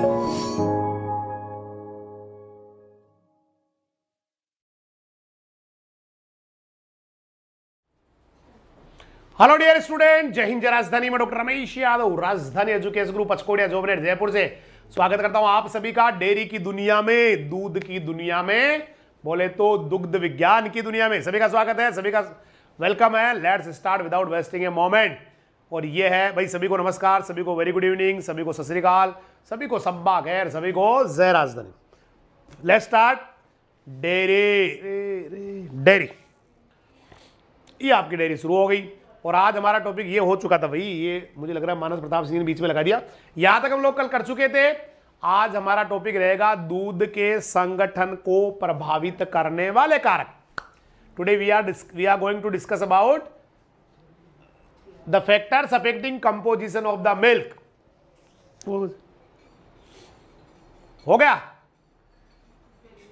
Hello dear student जय हिंद जय राजधानी में doctor Ramesh Yadav Rajdhani education group Pachkodiya Jobner Jaipur से स्वागत करता हूं आप सभी का डेयरी की दुनिया में दूध की दुनिया में बोले तो दुग्ध विज्ञान की दुनिया में सभी का स्वागत है सभी का वेलकम है let's start without wasting a moment और ये है भाई सभी को नमस्कार सभी को वेरी गुड इवनिंग सभी को सत सभी को सब्बा खैर सभी को जय राजधानी लेट स्टार्ट डेरी डेरी ये आपकी डेयरी शुरू हो गई और आज हमारा टॉपिक ये हो चुका था भाई ये मुझे लग रहा है मानस प्रताप सिंह ने बीच में लगा दिया यहाँ तक हम लोग कल कर चुके थे आज हमारा टॉपिक रहेगा दूध के संगठन को प्रभावित करने वाले कारक today we are we are going to discuss about the factors affecting composition of the milk हो गया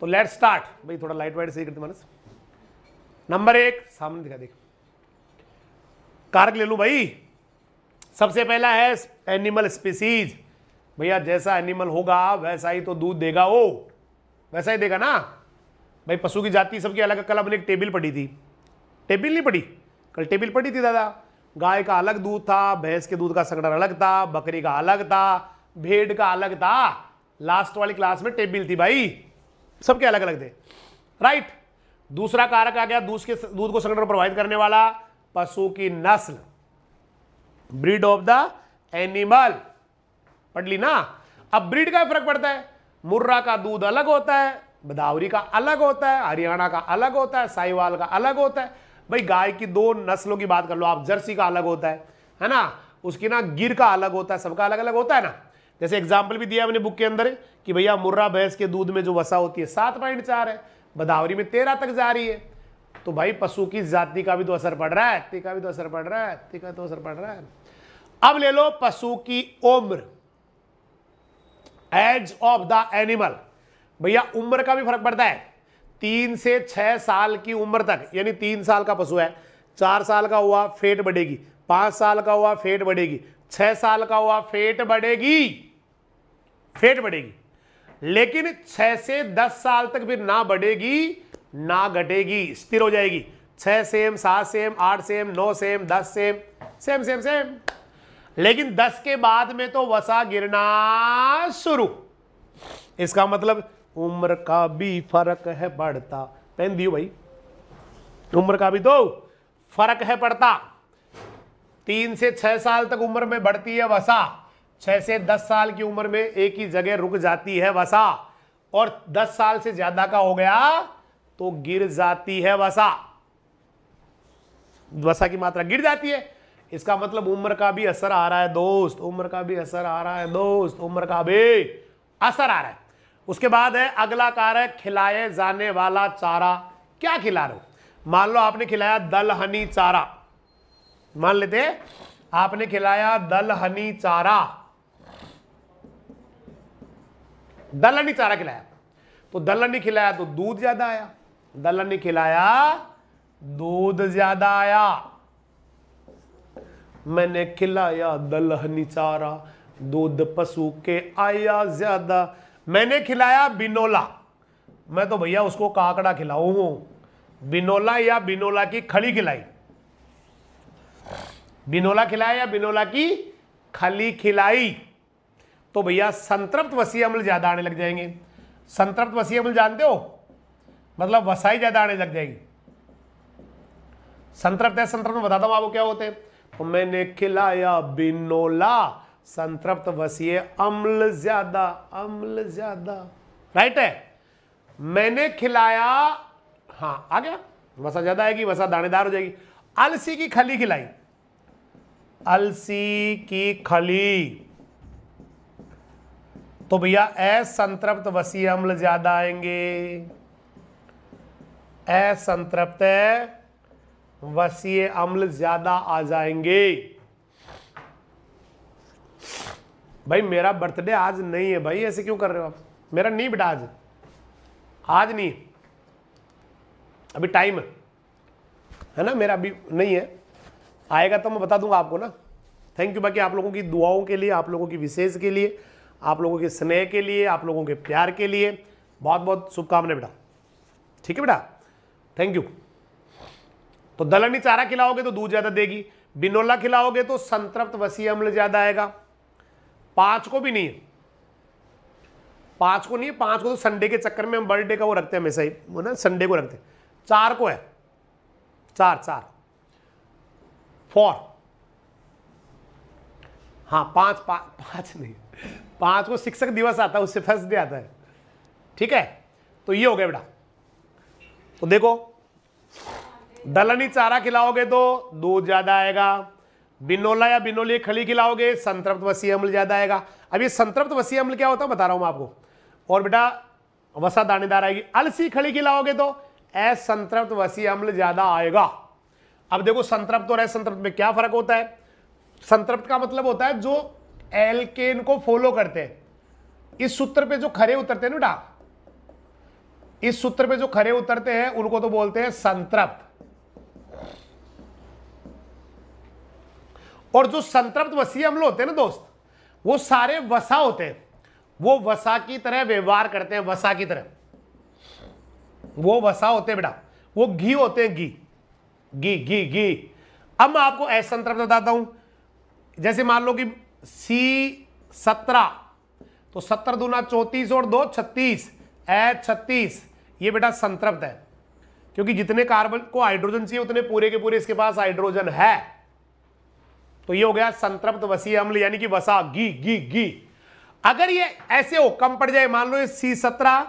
तो लेट स्टार्ट भाई थोड़ा लाइट वाइट सही करते मानस नंबर एक सामने दिखा देख कारक ले लू भाई सबसे पहला है एनिमल स्पीसीज भैया जैसा एनिमल होगा वैसा ही तो दूध देगा वो वैसा ही देगा ना भाई पशु की जाति सबकी अलग कल अपने एक टेबल पड़ी थी टेबल नहीं पड़ी कल टेबल पड़ी थी दादा गाय का अलग दूध था भैंस के दूध का संगठन अलग था बकरी का अलग था भेड़ का अलग था लास्ट वाली क्लास में टेबिल थी भाई सबके अलग अलग थे राइट दूसरा कारक आ गया दूध के दूध को संगठन प्रभावित करने वाला पशु की नस्ल ब्रीड ऑफ द एनिमल पढ़ ली ना अब ब्रीड का फर्क पड़ता है मुर्रा का दूध अलग होता है बदावरी का अलग होता है हरियाणा का अलग होता है साहिवाल का अलग होता है भाई गाय की दो नस्लों की बात कर लो आप जर्सी का अलग होता है है ना उसकी ना गिर का अलग होता है सबका अलग अलग होता है ना जैसे एग्जाम्पल भी दिया मैंने बुक के अंदर कि भैया मुर्रा भैंस के दूध में जो वसा होती है सात पॉइंट चार है बदावरी में तेरह तक जा रही है तो भाई पशु की जाति का भी तो असर पड़ रहा है ती का भी तो असर पड़ रहा है ती का तो असर पड़ रहा है अब ले लो पशु की उम्र एज ऑफ द एनिमल भैया उम्र का भी फर्क पड़ता है तीन से छह साल की उम्र तक यानी तीन साल का पशु है चार साल का हुआ फेट बढ़ेगी पांच साल का हुआ फेट बढ़ेगी छह साल का हुआ फेट बढ़ेगी फेट बढ़ेगी लेकिन छ से दस साल तक भी ना बढ़ेगी ना घटेगी स्थिर हो जाएगी छह सेम सात सेम आठ सेम नौ सेम दस सेम सेम सेम सेम लेकिन दस के बाद में तो वसा गिरना शुरू इसका मतलब उम्र का भी फर्क है बढ़ता पहन दियो भाई उम्र का भी तो फर्क है पड़ता तीन से छह साल तक उम्र में बढ़ती है वसा छह से दस साल की उम्र में एक ही जगह रुक जाती है वसा और दस साल से ज्यादा का हो गया तो गिर जाती है वसा वसा की मात्रा गिर जाती है इसका मतलब उम्र का भी असर आ रहा है दोस्त उम्र का भी असर आ रहा है दोस्त उम्र का भी असर आ रहा है उसके बाद है अगला कार है खिलाए जाने वाला चारा क्या खिला रहे हो मान लो आपने खिलाया दलहनी चारा मान लेते आपने खिलाया दलहनी चारा दलहनी चारा खिलाया तो दलहनी खिलाया तो दूध ज्यादा आया दलहनी खिलाया दूध ज्यादा आया मैंने खिलाया दलहनी चारा दूध पशु के आया ज्यादा मैंने खिलाया बिनोला मैं तो भैया उसको काकड़ा खिलाऊ हूं बिनोला या बिनोला की खली खिलाई बिनोला खिलाया या बिनोला की खली खिलाई तो भैया संतृप्त वसी अम्ल ज़्यादा आने लग जाएंगे संतृप्त वसी अम्ल जानते हो मतलब वसाई ज़्यादा आने लग जाएगी संतृप्त है संतृप्त बताता हूं आपको क्या होते हैं तो मैंने खिलाया बिनोला संतृप्त वसीय अम्ल ज्यादा अम्ल ज्यादा राइट है मैंने खिलाया हाँ आ गया वसा ज्यादा आएगी वसा दानेदार हो जाएगी अलसी की खली खिलाई अलसी की खली तो भैया असंतृप्त वसी अम्ल ज्यादा आएंगे असंतृप्त वसीय अम्ल ज्यादा आ जाएंगे भाई मेरा बर्थडे आज नहीं है भाई ऐसे क्यों कर रहे हो आप मेरा नहीं बेटा आज आज नहीं अभी टाइम है है ना मेरा अभी नहीं है आएगा तो मैं बता दूंगा आपको ना थैंक यू बाकी आप लोगों की दुआओं के लिए आप लोगों की विशेष के लिए आप लोगों के स्नेह के लिए आप लोगों के प्यार के लिए बहुत बहुत शुभकामनाएं बेटा ठीक है बेटा थैंक यू तो दलहनी चारा खिलाओगे तो दूध ज़्यादा देगी बिनोला खिलाओगे तो संतृप्त वसी अम्ल ज़्यादा आएगा पांच को भी नहीं है पांच को नहीं है पांच को तो संडे के चक्कर में हम बर्थडे का वो रखते हैं हमेशा ही वो ना संडे को रखते हैं चार को है चार चार फोर हाँ पांच पा, नहीं पांच को शिक्षक दिवस आता है उससे फर्स्ट डे आता है ठीक है तो ये हो गया बेटा तो देखो दलनी चारा खिलाओगे तो दूध ज़्यादा आएगा बिनोला या बिनोली खली खिलाओगे संतृप्त वसी अम्ल ज़्यादा आएगा अब ये संतृप्त वसी अम्ल क्या होता है बता रहा हूं मैं आपको और बेटा वसा दानेदार आएगी अलसी खली खिलाओगे तो असंतृप्त वसी अम्ल ज़्यादा आएगा अब देखो संतृप्त और असंतृप्त में क्या फ़र्क होता है संतृप्त का मतलब होता है जो एलकेन को फॉलो करते हैं इस सूत्र पे जो खरे उतरते हैं ना बेटा इस सूत्र पे जो खरे उतरते हैं उनको तो बोलते हैं संतृप्त और जो संतृप्त वसी अम्ल होते हैं ना दोस्त वो सारे वसा होते हैं वो वसा की तरह व्यवहार करते हैं वसा की तरह वो वसा होते हैं बेटा वो घी होते हैं घी घी घी घी अब मैं आपको ऐसा संतृप्त बताता हूं जैसे मान लो कि सी सत्रह तो सत्तर दूना चौतीस और दो छत्तीस ए छत्तीस ये बेटा संतृप्त है क्योंकि जितने कार्बन को हाइड्रोजन चाहिए उतने पूरे के पूरे इसके पास हाइड्रोजन है तो ये हो गया संतृप्त वसी अम्ल यानी कि वसा घी घी घी अगर ये ऐसे हो कम पड़ जाए मान लो ये सी सत्रह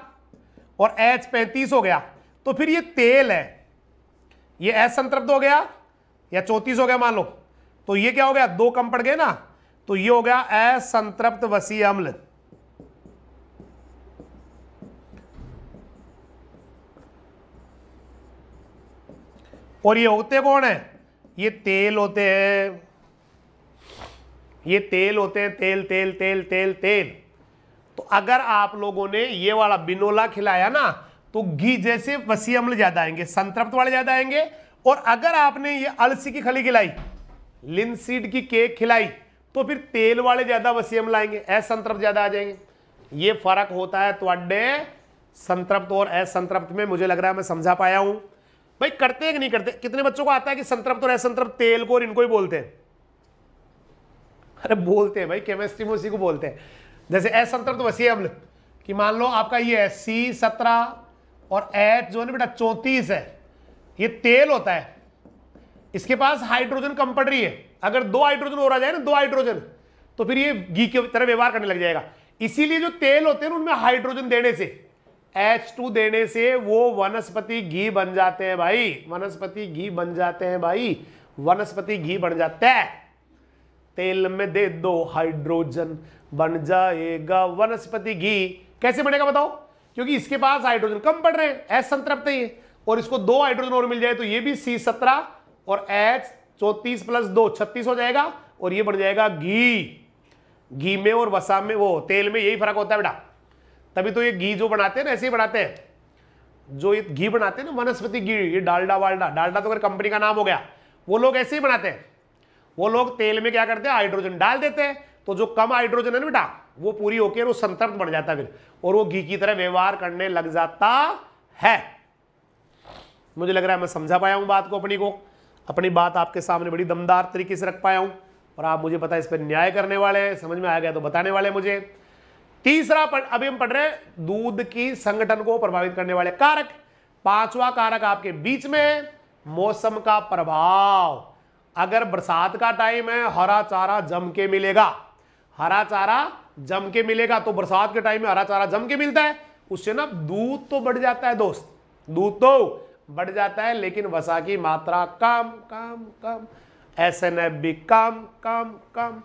और एच पैंतीस हो गया तो फिर ये तेल है ये एच संतृप्त हो गया या चौंतीस हो गया मान लो तो ये क्या हो गया दो कम पड़ गए ना तो ये हो गया असंतृप्त वसी अम्ल और ये होते कौन है ये तेल होते हैं ये तेल होते हैं तेल तेल तेल तेल तेल तो अगर आप लोगों ने ये वाला बिनोला खिलाया ना तो घी जैसे वसी अम्ल ज़्यादा आएंगे संतृप्त वाले ज़्यादा आएंगे और अगर आपने ये अलसी की खली खिलाई लिनसीड की केक खिलाई तो फिर तेल वाले ज़्यादा वसी अम्ल आएंगे असंतृप्त ज़्यादा आ जाएंगे ये फ़र्क होता है तोड्डे संतृप्त और असंतृप्त में मुझे लग रहा है मैं समझा पाया हूं भाई करते हैं कि नहीं करते कितने बच्चों को आता है कि संतृप्त और असंतृप्त तेल को और इनको ही बोलते हैं अरे बोलते हैं भाई केमिस्ट्री में उसी को बोलते हैं जैसे एस अंतर तो वैसे अम्ल कि मान लो आपका ये है सी सत्रह और एच जो है बेटा चौंतीस है ये तेल होता है इसके पास हाइड्रोजन रही है अगर दो हाइड्रोजन हो रहा जाए ना दो हाइड्रोजन तो फिर ये घी की तरह व्यवहार करने लग जाएगा इसीलिए जो तेल होते हैं उनमें हाइड्रोजन देने से एच टू देने से वो वनस्पति घी बन जाते हैं भाई वनस्पति घी बन जाते हैं भाई वनस्पति घी बन जाता है तेल में दे दो हाइड्रोजन बन जाएगा वनस्पति घी कैसे बनेगा बताओ क्योंकि इसके पास हाइड्रोजन कम पड़ रहे हैं एस संतृप्त है और इसको दो हाइड्रोजन और मिल जाए तो ये भी सी सत्रह और एच चौतीस प्लस दो छत्तीस हो जाएगा और ये बन जाएगा घी घी में और वसा में वो तेल में यही फर्क होता है बेटा तभी तो ये घी जो बनाते हैं ना ऐसे ही बनाते हैं जो ये घी बनाते हैं ना वनस्पति घी ये डालडा वाल्डा डालडा तो अगर कंपनी का नाम हो गया वो लोग ऐसे ही बनाते हैं वो लोग तेल में क्या करते हैं हाइड्रोजन डाल देते हैं तो जो कम हाइड्रोजन है ना बेटा वो पूरी होकर वो संतृप्त बन जाता फिर और वो घी की तरह व्यवहार करने लग जाता है मुझे लग रहा है मैं समझा पाया हूं बात को अपनी को अपनी बात आपके सामने बड़ी दमदार तरीके से रख पाया हूं और आप मुझे पता है इस पर न्याय करने वाले हैं समझ में आ गया तो बताने वाले मुझे तीसरा पढ़ अभी हम पढ़ रहे हैं दूध की संगठन को प्रभावित करने वाले कारक पांचवा कारक आपके बीच में है मौसम का प्रभाव अगर बरसात का टाइम है हरा चारा जम के मिलेगा हरा चारा जम के मिलेगा तो बरसात के टाइम में हरा चारा जम के मिलता है उससे ना दूध तो बढ़ जाता है दोस्त दूध तो बढ़ जाता है लेकिन वसा की मात्रा कम कम कम एस एन एफ भी कम कम कम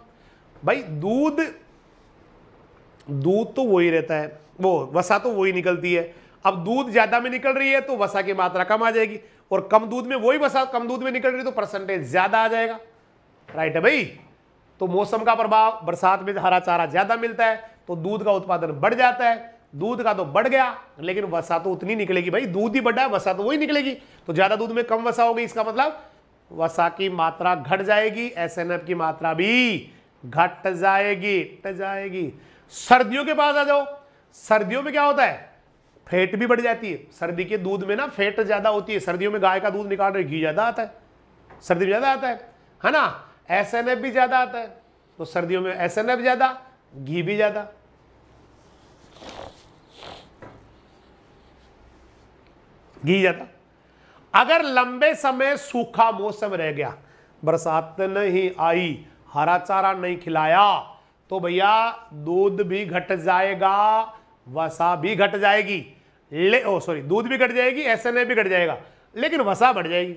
भाई दूध दूध तो वही रहता है वो वसा तो वही निकलती है अब दूध ज्यादा में निकल रही है तो वसा की मात्रा कम आ जाएगी और कम दूध में वही वसा कम दूध में निकल रही तो परसेंटेज ज्यादा आ जाएगा राइट है भाई तो मौसम का प्रभाव बरसात में हरा चारा ज्यादा मिलता है तो दूध का उत्पादन बढ़ जाता है दूध का तो बढ़ गया लेकिन वसा तो उतनी निकलेगी भाई दूध ही बढ़ा है वसा तो वही निकलेगी तो ज्यादा दूध में कम वसा होगी इसका मतलब वसा की मात्रा घट जाएगी एस की मात्रा भी घट जाएगी घट जाएगी सर्दियों के पास आ जाओ सर्दियों में क्या होता है फैट भी बढ़ जाती है सर्दी के दूध में ना फैट ज़्यादा होती है सर्दियों में गाय का दूध निकाल रहे घी ज़्यादा आता है सर्दी में ज़्यादा आता है है ना एस एन एफ भी ज़्यादा आता है तो सर्दियों में एस एन एफ ज़्यादा घी भी ज़्यादा घी ज़्यादा अगर लंबे समय सूखा मौसम रह गया बरसात नहीं आई हरा चारा नहीं खिलाया तो भैया दूध भी घट जाएगा वसा भी घट जाएगी ले ओ सॉरी दूध भी घट जाएगी एस एन भी घट जाएगा लेकिन वसा बढ़ जाएगी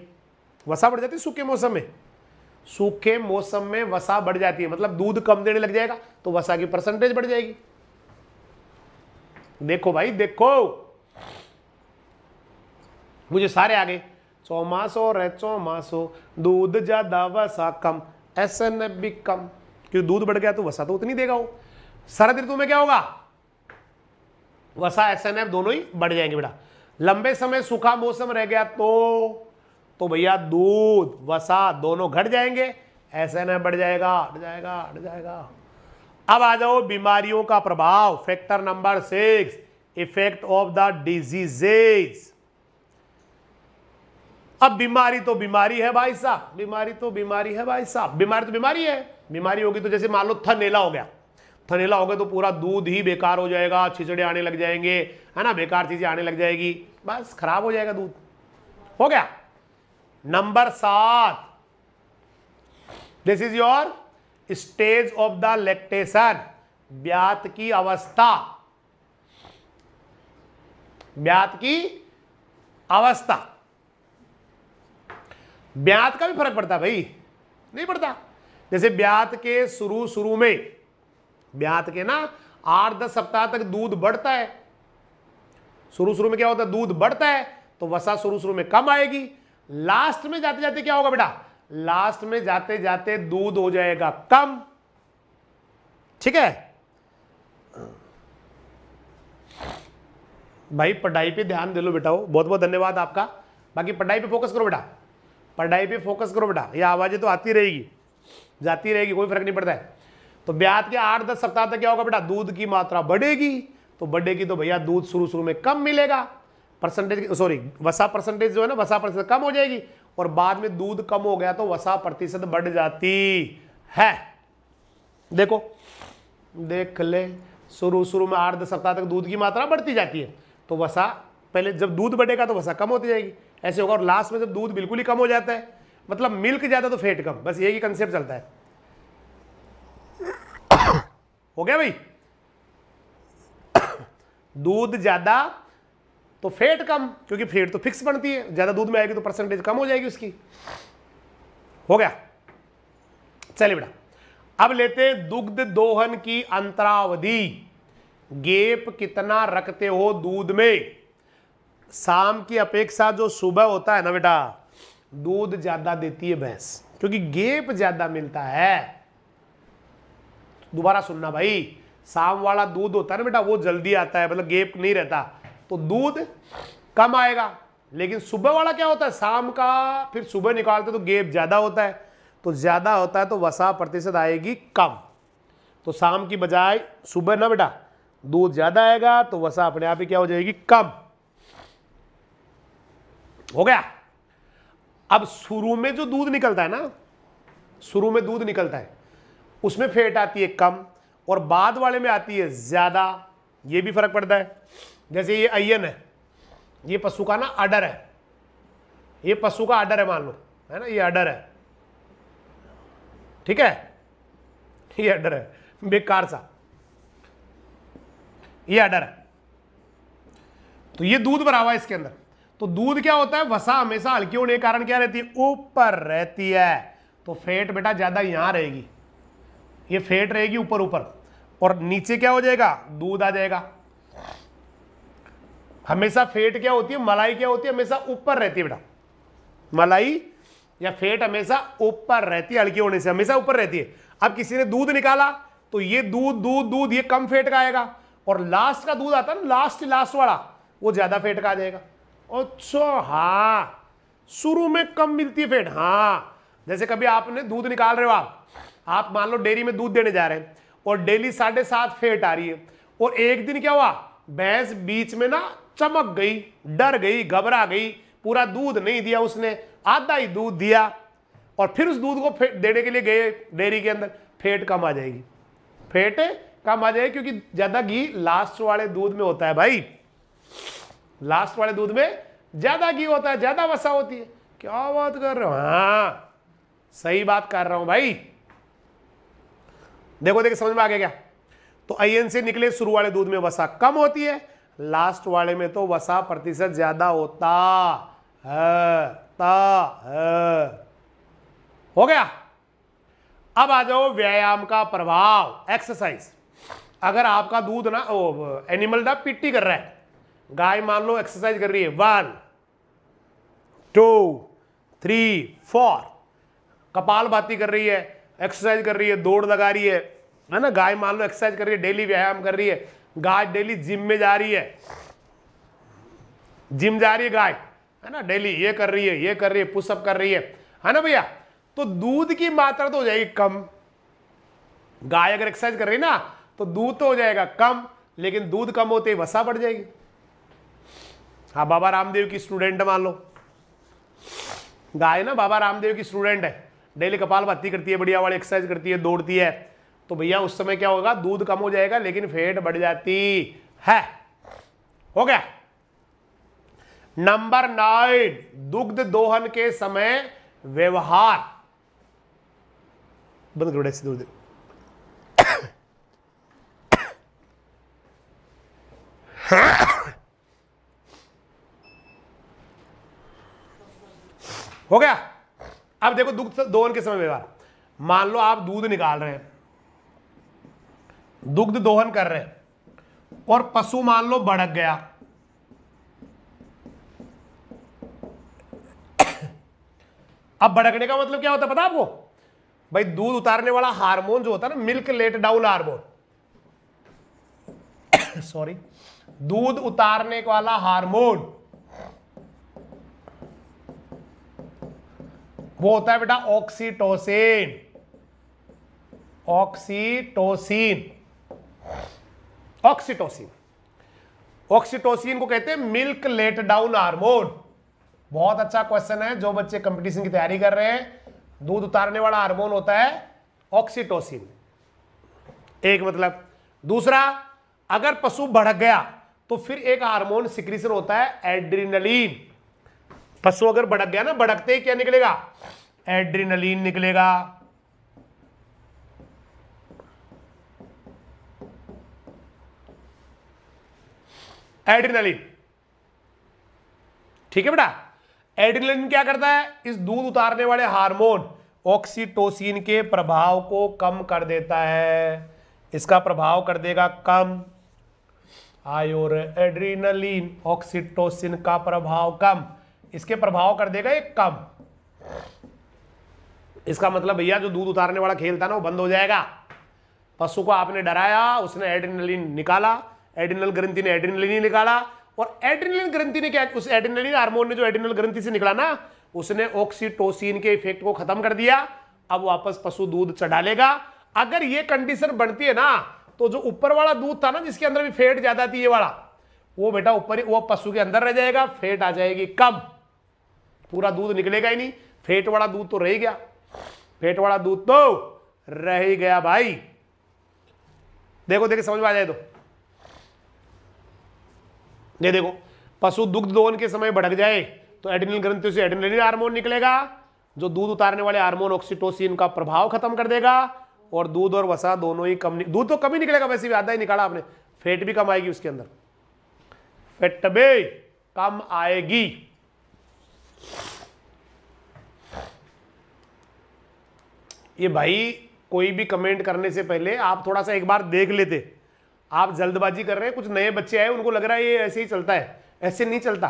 वसा बढ़ जाती है सूखे मौसम में सूखे मौसम में वसा बढ़ जाती है मतलब दूध कम देने लग जाएगा तो वसा की परसेंटेज बढ़ जाएगी देखो भाई देखो मुझे सारे आगे गए चौमासो रह दूध ज़्यादा वसा कम एस एन कम क्योंकि दूध बढ़ गया तो वसा तो उतनी देगा वो सारा ऋतु में क्या होगा वसा एस एन एफ दोनों ही बढ़ जाएंगे बेटा लंबे समय सूखा मौसम रह गया तो तो भैया दूध वसा दोनों घट जाएंगे एस एन एफ बढ़ जाएगा हट जाएगा हट जाएगा अब आ जाओ बीमारियों का प्रभाव factor number six effect of the diseases अब बीमारी तो बीमारी है भाई साहब बीमारी तो बीमारी है भाई साहब बीमारी तो बीमारी है बीमारी होगी तो जैसे मान लो थनेला हो गया थनेला होगा तो पूरा दूध ही बेकार हो जाएगा छिचड़े आने लग जाएंगे है ना बेकार चीज़ें आने लग जाएगी बस खराब हो जाएगा दूध हो गया नंबर सात this is your stage of the lactation ब्यात की अवस्था ब्यात की अवस्था ब्यात का भी फर्क पड़ता भाई नहीं पड़ता जैसे ब्यात के शुरू शुरू में ब्यात के ना आठ दस सप्ताह तक दूध बढ़ता है शुरू शुरू में क्या होता है दूध बढ़ता है तो वसा शुरू शुरू में कम आएगी लास्ट में जाते जाते क्या होगा बेटा लास्ट में जाते जाते दूध हो जाएगा कम ठीक है भाई पढ़ाई पे ध्यान दे लो बेटा हो बहुत बहुत धन्यवाद आपका बाकी पढ़ाई पे फोकस करो बेटा पढ़ाई पे फोकस करो बेटा ये आवाज़ें तो आती रहेगी जाती रहेगी कोई फर्क नहीं पड़ता है तो ब्याज के आठ दस सप्ताह तक क्या होगा बेटा दूध की मात्रा बढ़ेगी तो बढ़ेगी तो भैया दूध शुरू शुरू में कम मिलेगा परसेंटेज सॉरी वसा परसेंटेज जो है ना वसा प्रतिशत कम हो जाएगी और बाद में दूध कम हो गया तो वसा प्रतिशत बढ़ जाती है देखो देख ले शुरू शुरू में आठ दस सप्ताह तक दूध की मात्रा बढ़ती जाती है तो वसा पहले जब दूध बढ़ेगा तो वसा कम होती जाएगी ऐसे होगा और लास्ट में जब दूध बिल्कुल ही कम हो जाता है मतलब मिल्क ज़्यादा तो फेट कम बस यही कंसेप्ट चलता है हो गया भाई दूध ज़्यादा तो फेट कम क्योंकि फेट तो फिक्स बनती है ज़्यादा दूध में आएगी तो परसेंटेज कम हो जाएगी उसकी हो गया चलिए बेटा अब लेते हैं दुग्ध दोहन की अंतरावधि गेप कितना रखते हो दूध में शाम की अपेक्षा जो सुबह होता है ना बेटा दूध ज़्यादा देती है भैंस क्योंकि गेप ज़्यादा मिलता है दोबारा सुनना भाई शाम वाला दूध होता है ना बेटा वो जल्दी आता है मतलब गेप नहीं रहता तो दूध कम आएगा लेकिन सुबह वाला क्या होता है शाम का फिर सुबह निकालते तो गेप ज़्यादा होता है तो ज़्यादा होता है तो वसा प्रतिशत आएगी कम तो शाम की बजाय सुबह ना बेटा दूध ज़्यादा आएगा तो वसा अपने आप ही क्या हो जाएगी कम हो गया अब शुरू में जो दूध निकलता है ना शुरू में दूध निकलता है उसमें फेट आती है कम और बाद वाले में आती है ज़्यादा ये भी फर्क पड़ता है जैसे ये अयन है ये पशु का ना अडर है ये पशु का अडर है मान लो है ना ये अडर है ठीक है ये अडर है बेकार सा ये अडर है तो ये दूध भरा हुआ है इसके अंदर तो दूध क्या होता है वसा हमेशा हल्की होने के कारण क्या रहती है ऊपर रहती है तो फेट बेटा ज़्यादा यहां रहेगी ये फेट रहेगी ऊपर ऊपर और नीचे क्या हो जाएगा दूध आ जाएगा हमेशा फेट क्या होती है मलाई क्या होती है हमेशा ऊपर रहती है बेटा मलाई या फेट हमेशा ऊपर रहती है हल्की होने से हमेशा ऊपर रहती है अब किसी ने दूध निकाला तो ये दूध दूध दूध ये कम फेट का आएगा और लास्ट का दूध आता है ना लास्ट लास्ट वाला वो ज़्यादा फेट का आ जाएगा अच्छा हाँ शुरू में कम मिलती है फेट हाँ जैसे कभी आपने दूध निकाल रहे हो आप आप मान लो डेयरी में दूध देने जा रहे हैं और डेली साढ़े सात फेट आ रही है और एक दिन क्या हुआ भैंस बीच में ना चमक गई डर गई घबरा गई पूरा दूध नहीं दिया उसने आधा ही दूध दिया और फिर उस दूध को देने के लिए गए डेयरी के अंदर फेट कम आ जाएगी फेट कम आ जाएगी क्योंकि ज़्यादा घी लास्ट वाले दूध में होता है भाई लास्ट वाले दूध में ज़्यादा घी होता है ज़्यादा वसा होती है क्या बात कर रहे हो हाँ सही बात कर रहा हूं भाई देखो देखिए समझ में आ गया क्या तो आयन से निकले शुरू वाले दूध में वसा कम होती है लास्ट वाले में तो वसा प्रतिशत ज्यादा होता है ता है हो गया अब आ जाओ व्यायाम का प्रभाव एक्सरसाइज अगर आपका दूध ना ओ, एनिमल ना पिट्टी कर रहा है गाय मान लो एक्सरसाइज कर रही है वन टू थ्री फोर कपाल बाती कर रही है एक्सरसाइज कर रही है दौड़ लगा रही है है ना गाय मान लो एक्सरसाइज कर रही है डेली व्यायाम कर रही है गाय डेली जिम में जा रही है जिम जा रही है गाय है ना डेली ये कर रही है ये कर रही है पुशअप कर रही है है ना भैया तो दूध की मात्रा तो हो जाएगी कम गाय अगर एक्सरसाइज कर रही है ना तो दूध तो हो जाएगा कम लेकिन दूध कम होते ही वसा बढ़ जाएगी हाँ बाबा रामदेव की स्टूडेंट मान लो गाय ना बाबा रामदेव की स्टूडेंट है डेली कपाल भाती करती है बढ़िया वाली एक्सरसाइज करती है दौड़ती है तो भैया उस समय क्या होगा दूध कम हो जाएगा लेकिन फेट बढ़ जाती है हो गया नंबर नाइन दुग्ध दोहन के समय व्यवहार बंद करो ऐसी दूर हो गया अब देखो दुग्ध दोहन के समय व्यवहार मान लो आप दूध निकाल रहे हैं दुग्ध दोहन कर रहे हैं और पशु मान लो भड़क गया अब भड़कने का मतलब क्या होता है पता आपको भाई दूध उतारने वाला हार्मोन जो होता है ना milk let down hormone sorry दूध उतारने वाला हार्मोन वो होता है बेटा ऑक्सीटोसिन ऑक्सीटोसिन ऑक्सीटोसिन ऑक्सीटोसिन को कहते हैं मिल्क लेट डाउन हार्मोन बहुत अच्छा क्वेश्चन है जो बच्चे कंपटीशन की तैयारी कर रहे हैं दूध उतारने वाला हार्मोन होता है ऑक्सीटोसिन एक मतलब दूसरा अगर पशु भड़क गया तो फिर एक हार्मोन सिक्रीशन होता है एड्रीनलिन पशु अगर भड़क गया ना भड़कते ही क्या निकलेगा एड्रीनलिन निकलेगा एड्रिनलिन ठीक है बेटा एड्रिनलिन क्या करता है इस दूध उतारने वाले हार्मोन ऑक्सीटोसिन के प्रभाव को कम कर देता है इसका प्रभाव कर देगा कम आयोर एड्रीनलिन ऑक्सीटोसिन का प्रभाव कम इसके प्रभाव कर देगा एक कम इसका मतलब भैया जो दूध उतारने वाला खेल था ना वो बंद हो जाएगा पशु को आपने डराया उसने एड्रिनलिन निकाला एड्रिनल ग्रंथि ने एड्रिनलिन ही निकाला और एड्रिनलिन ग्रंथि ने क्या उस एड्रिनलिन हार्मोन ने जो एड्रिनल ग्रंथि से निकला ना उसने ऑक्सीटोसिन के इफेक्ट को खत्म कर दिया अब वापस पशु दूध चढ़ा लेगा अगर ये कंडीशन बढ़ती है ना तो जो ऊपर वाला दूध था ना जिसके अंदर भी फेट ज्यादा थी ये वाला वो बेटा ऊपर ही वो पशु के अंदर रह जाएगा फेट आ जाएगी कम पूरा दूध निकलेगा ही नहीं फेट वाला दूध तो रह गया फेट वाला दूध तो रह गया भाई देखो देखो समझ में आ जाए तो ये देखो पशु दुग्ध दोहन के समय भड़क जाए तो एडिनल ग्रंथियों से एडिनल हार्मोन निकलेगा जो दूध उतारने वाले हार्मोन ऑक्सीटोसिन का प्रभाव खत्म कर देगा और दूध और वसा दोनों ही कम दूध तो कम ही निकलेगा वैसे भी आधा ही निकाला आपने फेट भी कम आएगी उसके अंदर फेट भी कम आएगी ये भाई कोई भी कमेंट करने से पहले आप थोड़ा सा एक बार देख लेते आप जल्दबाजी कर रहे हैं कुछ नए बच्चे आए उनको लग रहा है ये ऐसे ही चलता है ऐसे नहीं चलता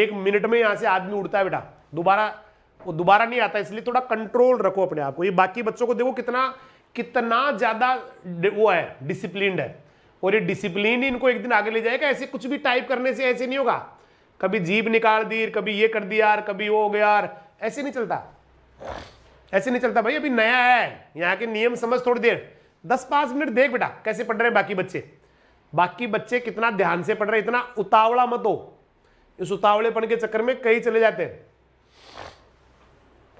एक मिनट में यहां से आदमी उड़ता है बेटा दोबारा वो दोबारा नहीं आता इसलिए थोड़ा कंट्रोल रखो अपने आप को ये बाकी बच्चों को देखो कितना कितना ज़्यादा वो है डिसिप्लिन है और ये डिसिप्लिन ही इनको एक दिन आगे ले जाएगा ऐसे कुछ भी टाइप करने से ऐसे नहीं होगा कभी जीभ निकाल दी कभी ये कर दिया यार कभी वो हो गया यार ऐसे नहीं चलता ऐसे नहीं चलता भाई अभी नया है यहाँ के नियम समझ थोड़ी देर दस पांच मिनट देख बेटा कैसे पढ़ रहे हैं बाकी बच्चे बाकी बच्चे कितना ध्यान से पढ़ रहे हैं इतना उतावला मत हो इस उतावलेपन के चक्कर में कई चले जाते हैं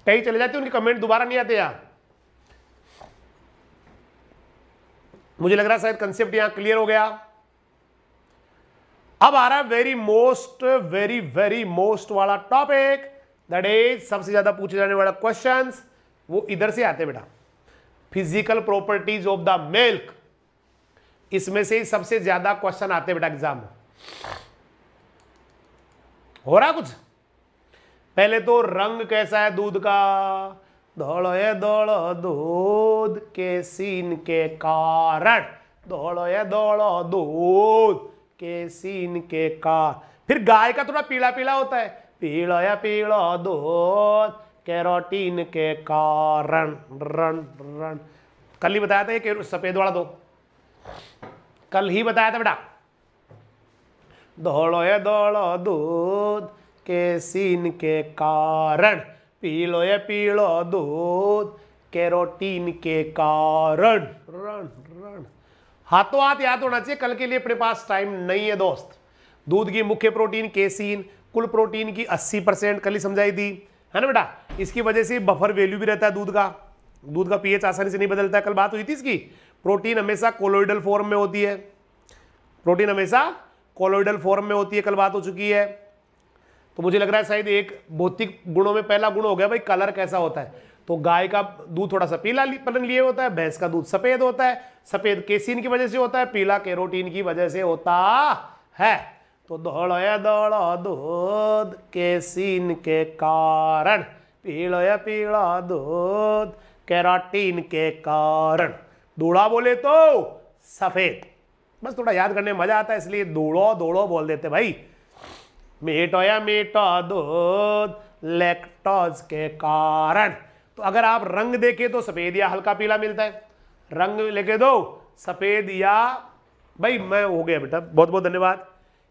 कई चले जाते उनके कमेंट दोबारा नहीं आते यार मुझे लग रहा है शायद कंसेप्ट यहां क्लियर हो गया अब आ रहा है very most very very most वाला टॉपिक दैट इज सबसे ज्यादा पूछे जाने वाला क्वेश्चन वो इधर से आते बेटा physical properties of the milk इसमें से ही सबसे ज्यादा क्वेश्चन आते बेटा एग्जाम में हो रहा कुछ पहले तो रंग कैसा है दूध का दौड़ो दौड़ो दूध के सीन के कारण दौड़ो दौड़ो दूध के सीन के का फिर गाय का थोड़ा पीला पीला होता है पीला या पीला दो कैरोटीन के कारण रन रन कल ही बताया था ये सफेद वाला दो कल ही बताया था बेटा दौड़ो ये दौड़ो दूध के सीन के कारण पीलो ये पीलो दूध कैरोटीन के कारण रन हाथों हाथ याद होना चाहिए कल के लिए अपने पास टाइम नहीं है दोस्त दूध की मुख्य प्रोटीन केसीन कुल प्रोटीन की 80 परसेंट कल ही समझाई दी है ना बेटा इसकी वजह से बफर वैल्यू भी रहता है दूध का दूध का पीएच आसानी से नहीं बदलता है कल बात हुई थी इसकी प्रोटीन हमेशा कोलोइडल फॉर्म में होती है प्रोटीन हमेशा कोलोइडल फॉर्म में होती है कल बात हो चुकी है तो मुझे लग रहा है शायद एक भौतिक गुणों में पहला गुण हो गया भाई कलर कैसा होता है तो गाय का दूध थोड़ा सा पीला पलन लिए होता है भैंस का दूध सफ़ेद होता है सफ़ेद केसिन की वजह से होता है पीला केरोटीन की वजह से होता है तो दौड़ो या दौड़ो दूध केसिन के कारण पीलो या पीला दूध केराटीन के कारण दूढ़ा बोले तो सफ़ेद बस थोड़ा याद करने में मज़ा आता है इसलिए दूड़ो दौड़ो बोल देते भाई मीठो या मेटो दूध लेक्टोज के कारण तो अगर आप रंग देखे तो सफ़ेद या हल्का पीला मिलता है रंग लेके दो तो सफ़ेद या भाई मैं हो गया बेटा बहुत बहुत धन्यवाद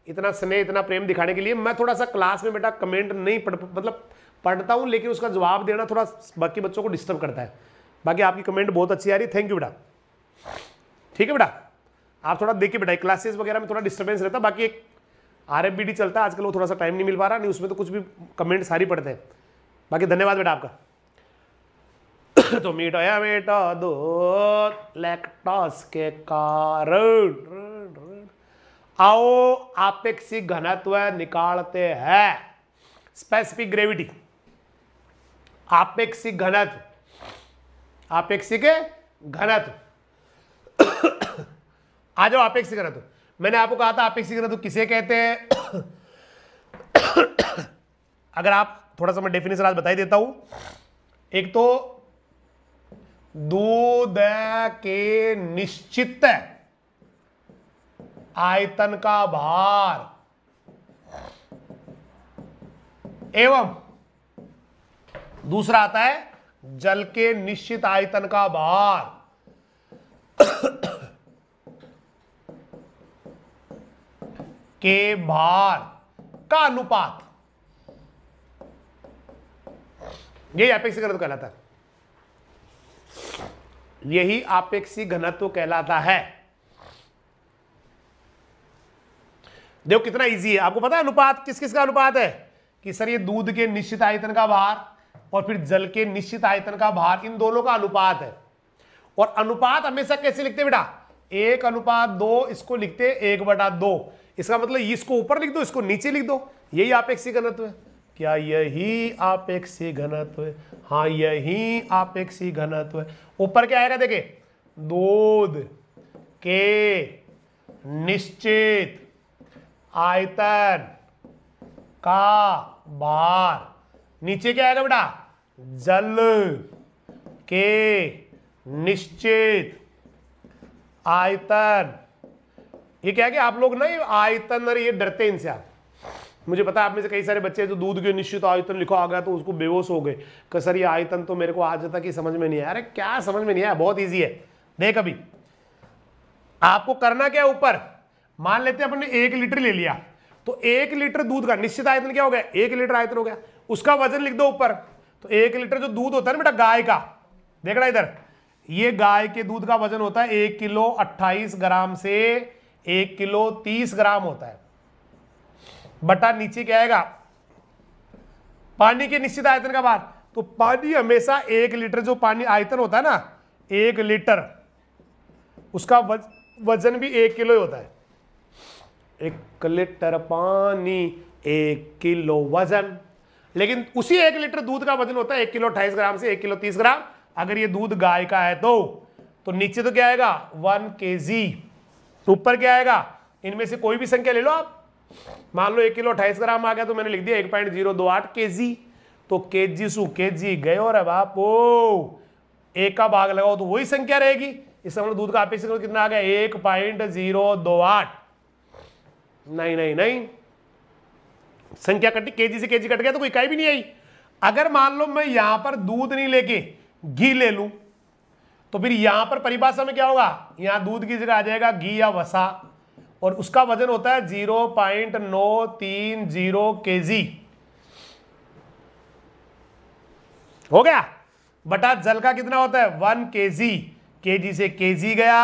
इतना स्नेह इतना प्रेम दिखाने के लिए मैं थोड़ा सा क्लास में बेटा कमेंट नहीं पढ़ मतलब पढ़ता हूँ लेकिन उसका जवाब देना थोड़ा बाकी बच्चों को डिस्टर्ब करता है बाकी आपकी कमेंट बहुत अच्छी आ रही थैंक यू बेटा ठीक है बेटा आप थोड़ा देखिए बेटा क्लासेस वगैरह में थोड़ा डिस्टर्बेंस रहता है बाकी एक आर चलता है आजकल वो थोड़ा सा टाइम नहीं मिल पा रहा नहीं उसमें तो कुछ भी कमेंट सारी पढ़ते हैं बाकी धन्यवाद बेटा आपका तो आया मिटो दो लैक्टोस के कारण आओ आपेक्षिक घनत्व निकालते हैं स्पेसिफिक ग्रेविटी आपेक्षिक घनत्व आपेक्षिक घनत्व आ जाओ आपेक्षिक घनत्व मैंने आपको कहा था आपेक्षिक घनत्व किसे कहते हैं अगर आप थोड़ा सा मैं डेफिनेशन आज बताई देता हूं एक तो दूध के निश्चित आयतन का भार एवं दूसरा आता है जल के निश्चित आयतन का भार के भार का अनुपात ये अपेक्षाकृत कहलाता है यही आपेक्षी घनत्व कहलाता है देखो कितना इजी है आपको पता है अनुपात किस किस का अनुपात है कि सर ये दूध के निश्चित आयतन का भार और फिर जल के निश्चित आयतन का भार इन दोनों का अनुपात है और अनुपात हमेशा कैसे लिखते बेटा एक अनुपात दो इसको लिखते एक बटा दो इसका मतलब इसको ऊपर लिख दो इसको नीचे लिख दो यही आपेक्षी घनत्व है क्या यही आपेक्षी घनत्व है हाँ यही आपेक्षी घनत्व है ऊपर क्या आएगा देखे दूध के निश्चित आयतन का बार नीचे क्या आएगा बेटा जल के निश्चित आयतन ये क्या क्या आप लोग ना ये आयतन अरे ये डरते हैं इनसे आप मुझे पता है आप में से कई सारे बच्चे जो दूध के निश्चित आयतन लिखो आ गया तो उसको बेहोश हो गए कसर ये आयतन तो मेरे को आज तक ही समझ में नहीं आया अरे क्या समझ में नहीं आया बहुत ईजी है देख अभी आपको करना क्या ऊपर मान लेते हैं अपने एक लीटर ले लिया तो एक लीटर दूध का निश्चित आयतन क्या हो गया एक लीटर आयतन हो गया उसका वजन लिख दो ऊपर तो एक लीटर जो दूध होता है ना बेटा गाय का देख रहा इधर ये गाय के दूध का वजन होता है एक किलो अट्ठाईस ग्राम से एक किलो तीस ग्राम होता है बटा नीचे क्या आएगा पानी के निश्चित आयतन का बार तो पानी हमेशा एक लीटर जो पानी आयतन होता है ना एक लीटर उसका वज, वजन भी एक किलो ही होता है एक लीटर पानी एक किलो वजन लेकिन उसी एक लीटर दूध का वजन होता है एक किलो अट्ठाईस ग्राम से एक किलो तीस ग्राम अगर ये दूध गाय का है तो तो नीचे तो क्या आएगा वन के ऊपर क्या आएगा इनमें से कोई भी संख्या ले लो आप मान लो एक किलो अठाईस ग्राम आ गया तो मैंने लिख दिया एक पॉइंट जीरो दो आठ के जी तो के जी सु के जी गए और अब आप ओ एक का भाग लगाओ तो वही संख्या रहेगी इस समय दूध का अपेक्षित कितना आ गया एक पॉइंट जीरो दो आठ नहीं नहीं नहीं संख्या कटी के जी से के जी कट गया तो कोई इकाई भी नहीं आई अगर मान लो मैं यहां पर दूध नहीं लेके घी ले लूं तो फिर यहां पर परिभाषा में क्या होगा यहां दूध की जगह आ जाएगा घी या वसा और उसका वजन होता है जीरो पॉइंट नो तीन जीरो के जी हो गया बटा जल का कितना होता है वन के जी के जी से के जी गया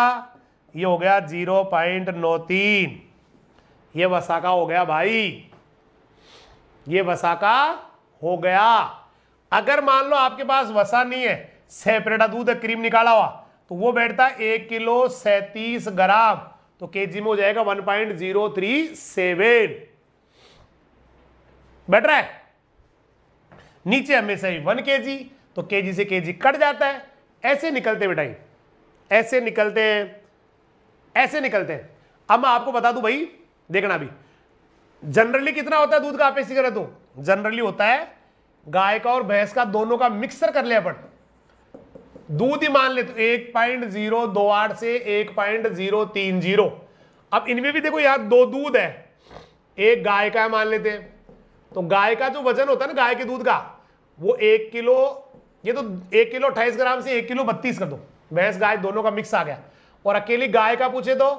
ये हो गया जीरो पॉइंट नो तीन ये वसाका हो गया भाई ये वसाका हो गया अगर मान लो आपके पास वसा नहीं है सेपरेटा दूध क्रीम निकाला हुआ तो वो बैठता है एक किलो सैतीस ग्राम तो के में हो जाएगा one point zero three seven बैठ रहा है नीचे हमेशा ही वन के जी तो के जी से के जी कट जाता है ऐसे निकलते बेटाई ऐसे निकलते हैं ऐसे निकलते हैं अब मैं आपको बता दूं भाई देखना अभी जनरली कितना होता है दूध का आप ऐसी करें तो जनरली होता है गाय का और भैंस का दोनों का मिक्सर कर लिया पड़ता दूध ही मान लेते तो एक पॉइंट जीरो दो आठ से एक पॉइंट जीरो तीन जीरो अब इनमें भी देखो यार दो दूध है एक गाय का है मान लेते हैं तो गाय का जो वजन होता है ना गाय के दूध का वो एक किलो ये तो एक किलो अट्ठाईस ग्राम से एक किलो बत्तीस कर दो भैंस गाय दोनों का मिक्स आ गया और अकेली गाय का पूछे तो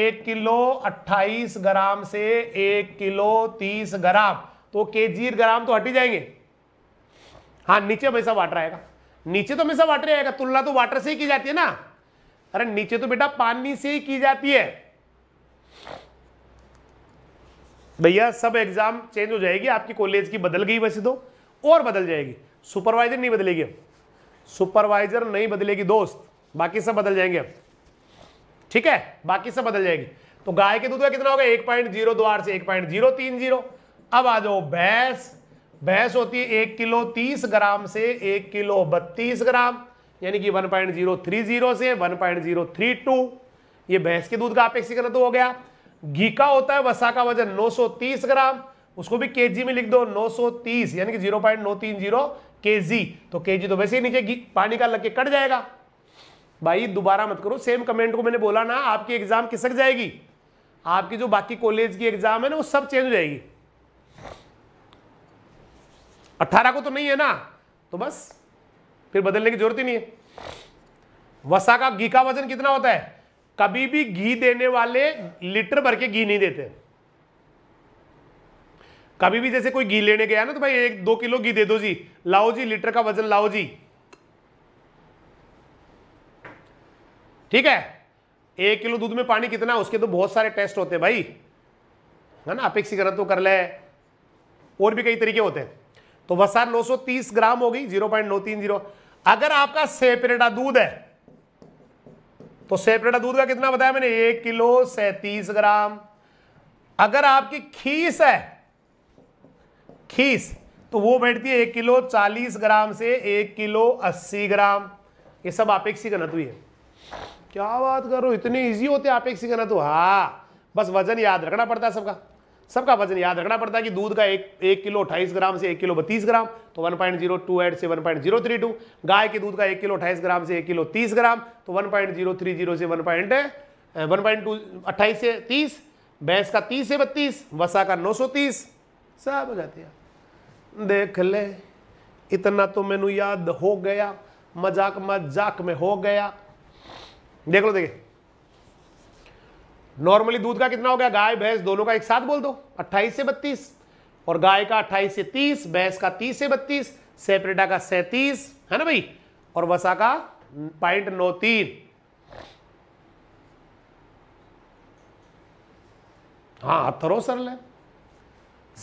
एक किलो अट्ठाईस ग्राम से एक किलो तीस ग्राम तो के ग्राम तो हटी जाएंगे हाँ नीचे पैसा बांट रहेगा नीचे तो हमेशा वाटर ही आएगा तुलना तो वाटर से ही की जाती है ना अरे नीचे तो बेटा पानी से ही की जाती है भैया सब एग्जाम चेंज हो जाएगी आपकी कॉलेज की बदल गई वैसे तो और बदल जाएगी सुपरवाइजर नहीं बदलेगी अब सुपरवाइजर नहीं बदलेगी दोस्त बाकी सब बदल जाएंगे अब ठीक है बाकी सब बदल जाएगी तो गाय के दूध का कितना होगा एक पॉइंट जीरो दो आठ से एक पॉइंट जीरो तीन जीरो अब आ जाओ भैंस बहस होती है एक किलो तीस ग्राम से एक किलो बत्तीस ग्राम यानी कि one point zero three zero से one point zero three two ये भैंस के दूध का करना तो हो गया घी का होता है वसा का वजन 930 ग्राम उसको भी केजी में लिख दो 930 यानी कि 0.930 जी तो केजी तो वैसे ही नीचे पानी का लग के कट जाएगा भाई दोबारा मत करो सेम कमेंट को मैंने बोला ना आपकी एग्जाम खिसक जाएगी आपकी जो बाकी कॉलेज की एग्जाम है ना वो सब चेंज हो जाएगी अट्ठारह को तो नहीं है ना तो बस फिर बदलने की जरूरत ही नहीं है वसा का घी का वजन कितना होता है कभी भी घी देने वाले लीटर भर के घी नहीं देते कभी भी जैसे कोई घी लेने गया ना तो भाई एक दो किलो घी दे दो जी लाओ जी लीटर का वजन लाओ जी ठीक है एक किलो दूध में पानी कितना उसके तो बहुत सारे टेस्ट होते हैं भाई है ना अपेक्षीकरण तो कर ले और भी कई तरीके होते हैं तो वसार 930 ग्राम हो गई 0.930 अगर आपका सेपरेटा दूध है तो सेपरेटा दूध का कितना बताया मैंने एक किलो सैतीस ग्राम अगर आपकी खीस है खीस तो वो बैठती है एक किलो चालीस ग्राम से एक किलो अस्सी ग्राम ये सब आपेक्षिक अनत हुई है क्या बात करो इतने इजी होते आपेक्षिक अनत हाँ बस वजन याद रखना पड़ता है सबका सबका वजन याद रखना पड़ता है कि दूध का एक एक किलो अट्ठाईस ग्राम से एक किलो बत्तीस ग्राम तो one point zero two eight से one point zero three two गाय के दूध का एक किलो अट्ठाईस ग्राम से एक किलो तीस ग्राम तो one point zero three zero से one point one point two अट्ठाईस से तीस भैंस का तीस से बत्तीस वसा का नौ सौ तीस सब हो जाते है देख ले इतना तो मैनू याद हो गया मजाक मजाक में हो गया देख लो देखिए नॉर्मली दूध का कितना हो गया गाय भैंस दोनों का एक साथ बोल दो 28 से 32 और गाय का 28 से 30 भैंस का 30 से 32 सेपरेटा का सैतीस है ना भाई और वसा का पॉइंट नौ तीन हाँ थरो सरल है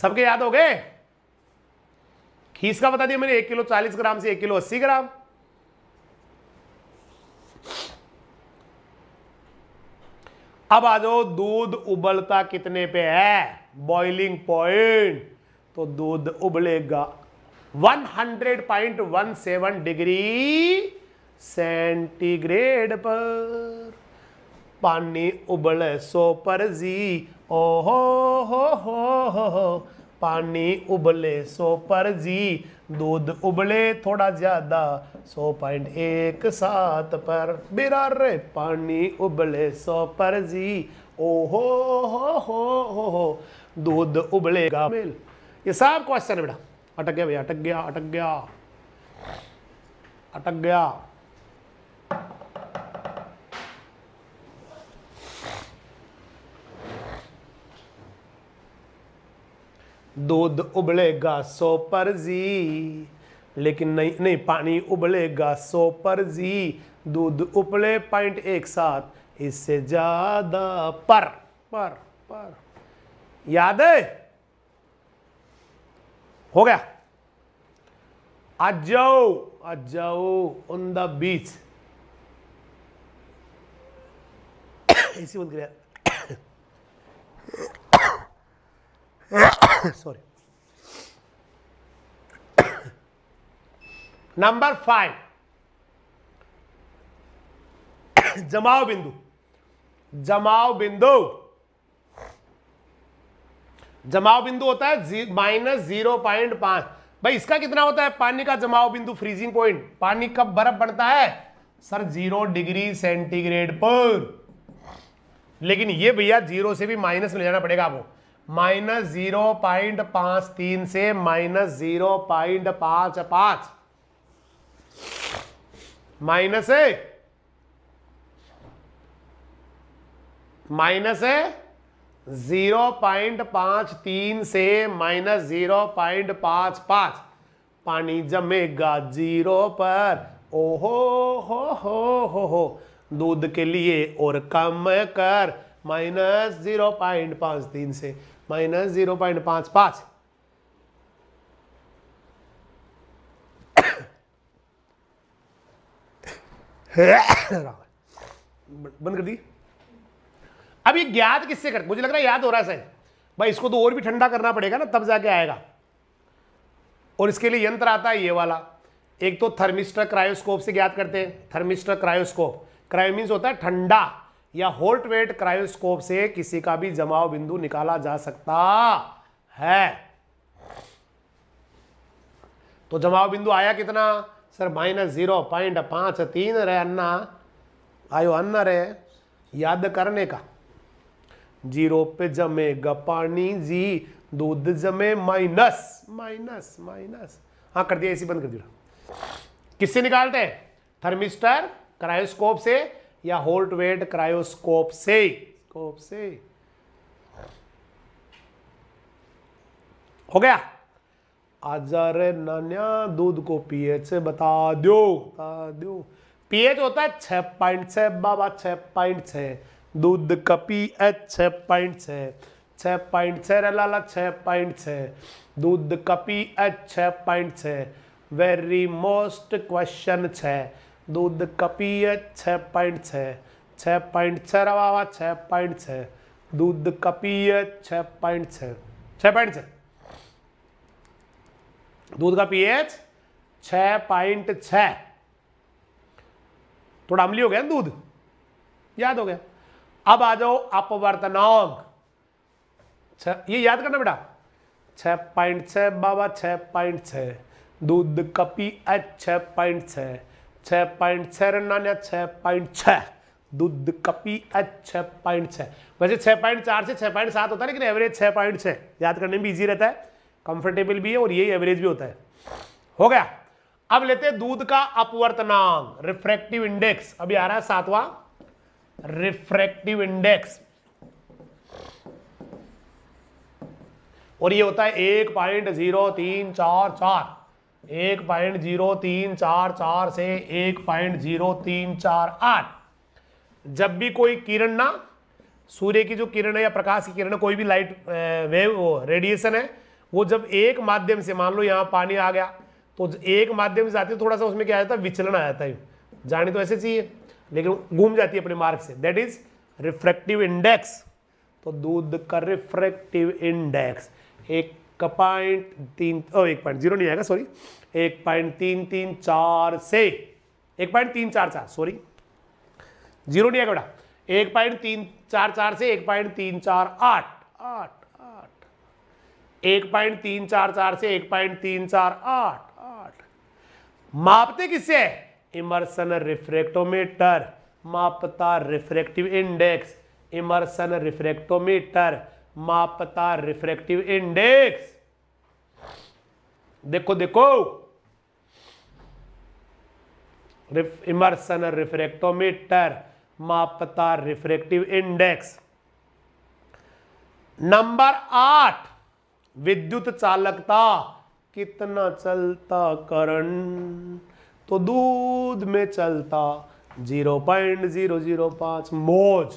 सबके याद हो गए खीस का बता दिया मैंने एक किलो चालीस ग्राम से एक किलो अस्सी ग्राम अब आ जाओ दूध उबलता कितने पे है बॉइलिंग पॉइंट तो दूध उबलेगा 100.17 डिग्री सेंटीग्रेड पर पानी उबले सो पर जी ओ हो हो हो, हो, हो पानी उबले सो पर जी दूध उबले थोड़ा ज़्यादा सो पॉइंट एक सात पर बिरा रे पानी उबले सो पर जी ओ हो हो हो हो हो दूध उबलेगा मेल ये सब क्वेश्चन है बेटा अटक गया भैया अटक गया अटक गया अटक गया दूध उबलेगा सो पर जी लेकिन नहीं नहीं पानी उबलेगा सो पर जी दूध उबले पॉइंट एक साथ इससे ज़्यादा पर पर पर याद है हो गया आ जाओ आ जाओ ऑन द बीच इसी बंद कर सॉरी नंबर फाइव जमाव बिंदु जमाव बिंदु जमाव बिंदु होता है माइनस जीरो पॉइंट पांच भाई इसका कितना होता है पानी का जमाव बिंदु फ्रीजिंग पॉइंट पानी कब बर्फ बनता है सर जीरो डिग्री सेंटीग्रेड पर लेकिन ये भैया जीरो से भी माइनस में ले जाना पड़ेगा आपको माइनस जीरो पॉइंट पांच तीन से माइनस जीरो पॉइंट पांच पांच माइनस है माइनस है जीरो पॉइंट पांच तीन से माइनस जीरो पॉइंट पांच पांच पानी जमेगा जीरो पर ओहो हो हो हो हो दूध के लिए और कम कर माइनस जीरो पॉइंट पांच तीन से माइनस जीरो पॉइंट पांच पांच बंद कर दी अब ये ज्ञात किससे कर मुझे लग रहा है याद हो रहा है भाई इसको तो और भी ठंडा करना पड़ेगा ना तब जाके आएगा और इसके लिए यंत्र आता है ये वाला एक तो थर्मिस्टर क्रायोस्कोप से ज्ञात करते हैं थर्मिस्टर क्रायोस्कोप क्रायो मीन्स होता है ठंडा या होल्ट वेट क्रायोस्कोप से किसी का भी जमाव बिंदु निकाला जा सकता है तो जमाव बिंदु आया कितना सर माइनस जीरो पॉइंट पांच तीन रे अन्ना आयो अन्ना रे याद करने का जीरो पे जमे गपानी जी दूध जमे माइनस माइनस माइनस हाँ कर दिया ऐसी बंद कर दिया किससे निकालते हैं थर्मिस्टर क्रायोस्कोप से या होल्ट वेट क्रायोस्कोप से स्कोप से हो गया आजार नान्या दूध को पीएच से बता दो बता दो पीएच होता है छ पॉइंट छ बाबा छ पॉइंट छ दूध का पीएच छ पॉइंट छ छ पॉइंट रे लाला छ पॉइंट छ दूध का पीएच छ पॉइंट छ वेरी मोस्ट क्वेश्चन छ दूध कपीय छ पॉइंट छ छ पॉइंट छ रवा हुआ छः पॉइंट छ दूध कपीय छ पॉइंट छ छ पॉइंट छ दूध का पीएच छ पॉइंट छ थोड़ा अमली हो गया दूध याद हो गया अब आ जाओ अपवर्तनांक ये याद करना बेटा छ पॉइंट छ बाबा छ पॉइंट छ दूध कपी एच छः पॉइंट छ छः पॉइंट छः रन छः पॉइंट छः दूध कपी छः पॉइंट छः वैसे छः पॉइंट चार से छः पॉइंट सात होता है लेकिन एवरेज छः पॉइंट छः याद करने में इजी रहता है कंफर्टेबल भी है और यही एवरेज भी होता है हो गया अब लेते हैं दूध का अपवर्तनांक रिफ्रैक्टिव इंडेक्स अभी आ रहा है सातवां रिफ्रैक्टिव इंडेक्स और ये होता है एक पॉइंट जीरो तीन चार चार एक पॉइंट जीरो तीन चार चार से एक पॉइंट जीरो तीन चार आठ जब भी कोई किरण ना सूर्य की जो किरण है या प्रकाश की किरण कोई भी लाइट वेव वो रेडिएशन है वो जब एक माध्यम से मान लो यहाँ पानी आ गया तो एक माध्यम से जाती है तो थोड़ा सा उसमें क्या आ जाता है विचलन आ जाता है जाने तो ऐसे चाहिए लेकिन घूम जाती है अपने मार्ग say that is refractive index तो दूध का रिफ्रैक्टिव इंडेक्स एक का पॉइंट तीन ओ एक पॉइंट जीरो नहीं आएगा सॉरी एक पॉइंट तीन तीन चार से एक पॉइंट तीन चार चार सॉरी जीरो नहीं आएगा बेटा एक पॉइंट तीन चार चार से एक पॉइंट तीन चार आठ आठ आठ एक पॉइंट तीन चार चार से एक पॉइंट तीन चार आठ आठ मापते किससे इमर्सन रिफ्रेक्टोमीटर मापता रिफ्रेक्टिव इंडेक्स इमर्सन रिफ्रेक्टोमीटर मापता रिफ्रेक्टिव इंडेक्स देखो देखो इमर्सन रिफ्रेक्टोमीटर मापता रिफ्रेक्टिव इंडेक्स नंबर आठ विद्युत चालकता कितना चलता करंट तो दूध में चलता जीरो पॉइंट जीरो जीरो पांच मोज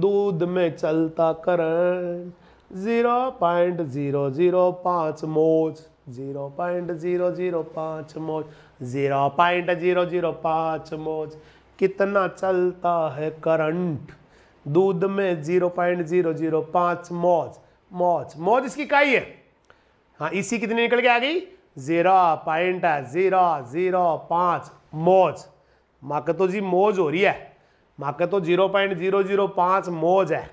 दूध में चलता current zero point zero zero पाँच mhos zero point zero zero पाँच mhos zero point zero zero पाँच मोज कितना चलता है करंट दूध में जीरो पॉइंट जीरो जीरो पाँच मौज मौज मौज इसकी ही है हाँ इसी कितनी निकल के आ गई जीरो पॉइंट जीरो जीरो पाँच मौज माँ तो जी मौज हो रही है माके तो जीरो पॉइंट जीरो जीरो पांच मोज है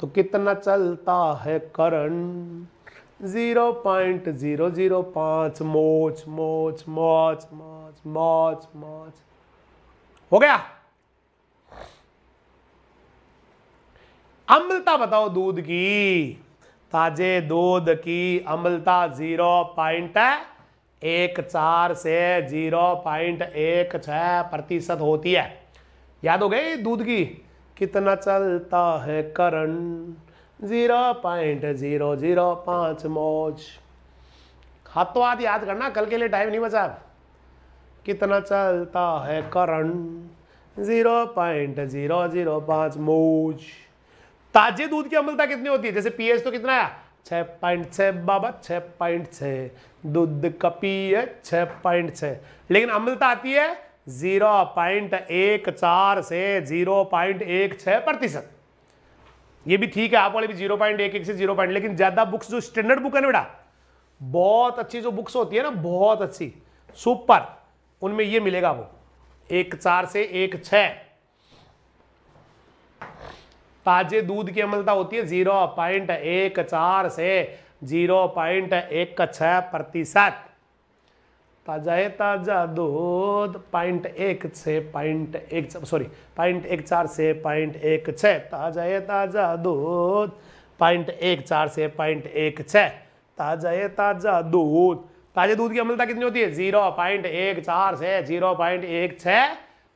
तो कितना चलता है current zero point zero zero पांच मोच मोच मोच मोच मोच मोच हो गया अम्लता बताओ दूध की ताजे दूध की अम्लता जीरो पॉइंट है एक चार से जीरो पॉइंट एक छः प्रतिशत होती है याद हो गई दूध की कितना चलता है current zero point zero zero पाँच मोज हाथों हाथ याद करना कल के लिए टाइम नहीं बचा कितना चलता है current zero point zero zero पाँच मोज ताजे दूध की अम्लता कितनी होती है जैसे पीएच तो कितना है छः पॉइंट छः बाबा छ पॉइंट छ दूध कपी है छ पॉइंट छ लेकिन अम्लता आती है जीरो पॉइंट एक चार से जीरो पॉइंट एक छ प्रतिशत ये भी ठीक है आप वाले भी जीरो पॉइंट एक एक से जीरो पॉइंट लेकिन ज़्यादा बुक्स जो स्टैंडर्ड बुक है ना बेटा बहुत अच्छी जो बुक्स होती है ना बहुत अच्छी सुपर उनमें ये मिलेगा वो एक चार से एक छह ताजे दूध की अम्लता होती है जीरो पॉइंट एक चार से जीरो पॉइंट एक छह प्रतिशत ताजा है ताजा दूध पॉइंट एक छ पॉइंट एक सॉरी पॉइंट एक चार से पॉइंट एक छ ताजा है ताजा दूध पॉइंट एक चार से पॉइंट एक छ ताजा है ताजा दूध ताजे दूध की अम्लता कितनी होती है जीरो पॉइंट एक चार से जीरो पॉइंट एक छ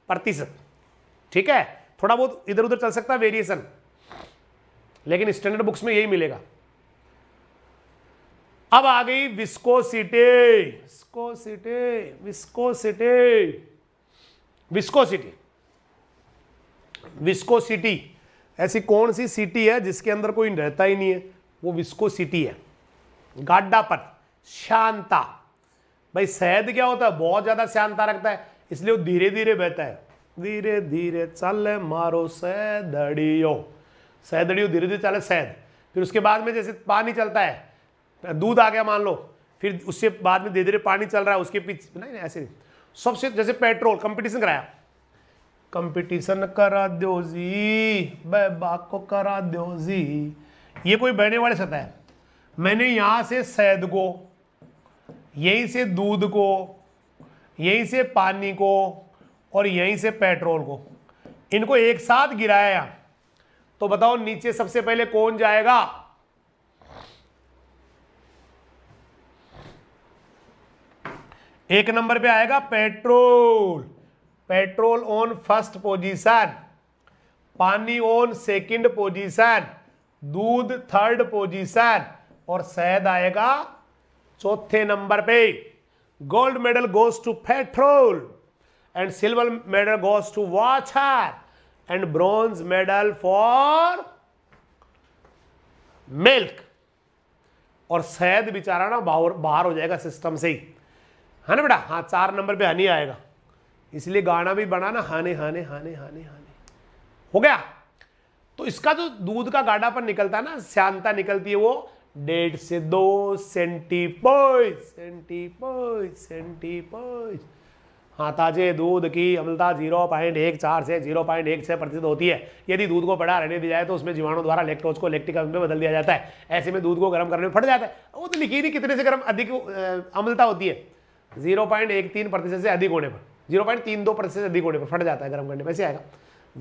प्रतिशत ठीक है थोड़ा बहुत इधर उधर चल सकता है वेरिएशन लेकिन स्टैंडर्ड बुक्स में यही मिलेगा अब आ गई viscosity viscosity viscosity viscosity viscosity ऐसी कौन सी सिटी है जिसके अंदर कोई रहता ही नहीं है वो विस्कोसिटी है पर शांता भाई शहद क्या होता है बहुत ज़्यादा शांता रखता है इसलिए वो धीरे धीरे बहता है धीरे धीरे चल मारो सैदड़ियों अड़ी धीरे धीरे चले सैद फिर उसके बाद में जैसे पानी चलता है दूध आ गया मान लो फिर उससे बाद में धीरे धीरे पानी चल रहा है उसके पीछे नहीं नहीं ऐसे नहीं सबसे जैसे पेट्रोल कंपटीशन कराया कंपटीशन करा दो जी बाप को करा दो जी ये कोई बहने वाले सतह है मैंने यहाँ से सैद को यहीं से दूध को यहीं से पानी को और यहीं से पेट्रोल को इनको एक साथ गिराया तो बताओ नीचे सबसे पहले कौन जाएगा एक नंबर पे आएगा petrol petrol on first position पानी ऑन सेकंड पोजीशन दूध थर्ड पोजीशन और शायद आएगा चौथे नंबर पे gold medal goes to petrol and silver medal goes to water and bronze medal for milk और शायद बेचारा ना बाहर हो जाएगा सिस्टम से ही है हाँ ना बेटा हाँ चार नंबर पे हनी आएगा इसलिए गाना भी बना ना हाने हाने हाने हाने हाने हो गया तो इसका जो दूध का पर निकलता है ना श्यांता निकलती है वो डेढ़ से दो सेंटीपोज सेंटीपोज सेंटीपोइज हाँ ताजे दूध की अम्लता जीरो पॉइंट एक चार से जीरो पॉइंट एक छः प्रतिशत होती है यदि दूध को बड़ा रहने दिया जाए तो उसमें जीवाणु द्वारा लेक्टोज को लेक्टिक अम्ल में बदल दिया जाता है ऐसे में दूध को गर्म करने में फट जाता है वो तो लिखी नहीं कितने से गर्म अधिक अम्लता होती है जीरो पॉइंट एक तीन प्रतिशत से अधिक होने पर जीरो पॉइंट तीन दो प्रतिशत से अधिक होने पर फट जाता है गर्म करने में ऐसे आएगा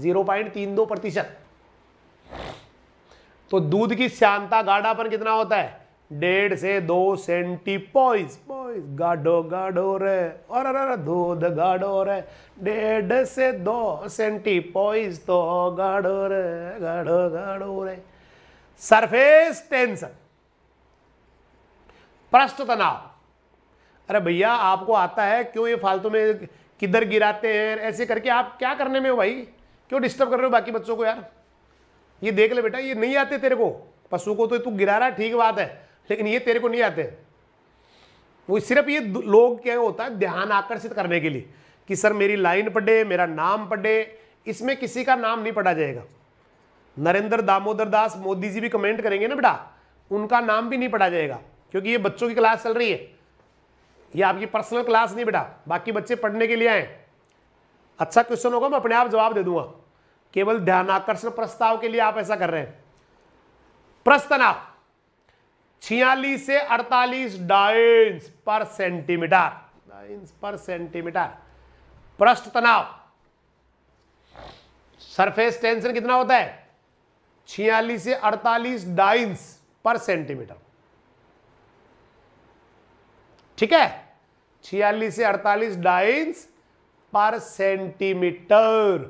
जीरो पॉइंट तीन दो प्रतिशत तो दूध की श्यानता गाढ़ापन कितना होता है डेढ़ से दो सेंटी पॉइस पॉइस गाढ़ो गाढ़ो रे और अरे दूध गाढ़ो रे डेढ़ से दो सेंटी पॉइस तो गाढ़ो रे गाढ़ो गाढ़ो रे सरफेस टेंशन पृष्ठ तनाव अरे भैया आपको आता है क्यों ये फालतू में किधर गिराते हैं ऐसे करके आप क्या करने में हो भाई क्यों डिस्टर्ब कर रहे हो बाकी बच्चों को यार ये देख ले बेटा ये नहीं आते तेरे को पशु को तो तू गिरा रहा ठीक बात है लेकिन ये तेरे को नहीं आते वो सिर्फ ये लोग क्या होता है ध्यान आकर्षित करने के लिए कि सर मेरी लाइन पढ़े मेरा नाम पढ़े इसमें किसी का नाम नहीं पढ़ा जाएगा नरेंद्र दामोदर दास मोदी जी भी कमेंट करेंगे ना बेटा उनका नाम भी नहीं पढ़ा जाएगा क्योंकि ये बच्चों की क्लास चल रही है ये आपकी पर्सनल क्लास नहीं बेटा बाकी बच्चे पढ़ने के लिए आए अच्छा क्वेश्चन होगा मैं अपने आप जवाब दे दूंगा केवल ध्यानाकर्षण प्रस्ताव के लिए आप ऐसा कर रहे हैं प्रस्तनाव छियालीस से अड़तालीस डाइंस पर सेंटीमीटर डाइंस पर सेंटीमीटर पृष्ठ तनाव सरफेस टेंशन कितना होता है छियालीस से अड़तालीस डाइंस पर सेंटीमीटर ठीक है छियालीस से अड़तालीस डाइंस पर सेंटीमीटर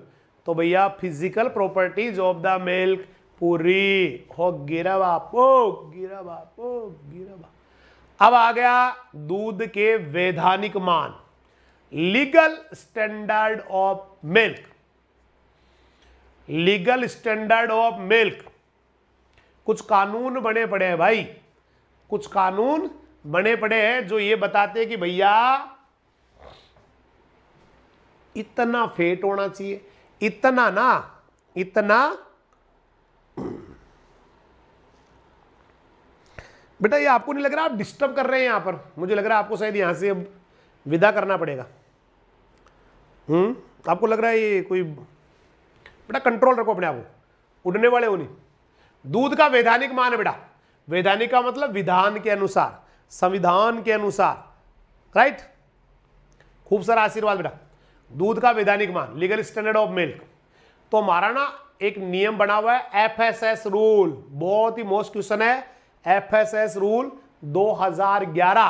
तो भैया physical properties of the milk पूरी हो गिरा बापो गिरा बापो गिरा अब आ गया दूध के वैधानिक मान legal standard of milk legal standard of milk कुछ कानून बने पड़े हैं भाई कुछ कानून बने पड़े हैं जो ये बताते हैं कि भैया इतना फेट होना चाहिए इतना ना इतना बेटा ये आपको नहीं लग रहा आप डिस्टर्ब कर रहे हैं यहां पर मुझे लग रहा है आपको शायद यहां से अब विदा करना पड़ेगा हम्म आपको लग रहा है ये कोई बेटा कंट्रोल रखो अपने आप को उड़ने वाले हो नहीं दूध का वैधानिक मान है बेटा वैधानिक का मतलब विधान के अनुसार संविधान के अनुसार राइट खूब सारा आशीर्वाद बेटा दूध का वैधानिक मान लीगल स्टैंडर्ड ऑफ मिल्क तो हमारा ना एक नियम बना हुआ है एफ एस एस रूल बहुत ही मोस्ट क्वेश्चन है एफएसएस रूल 2011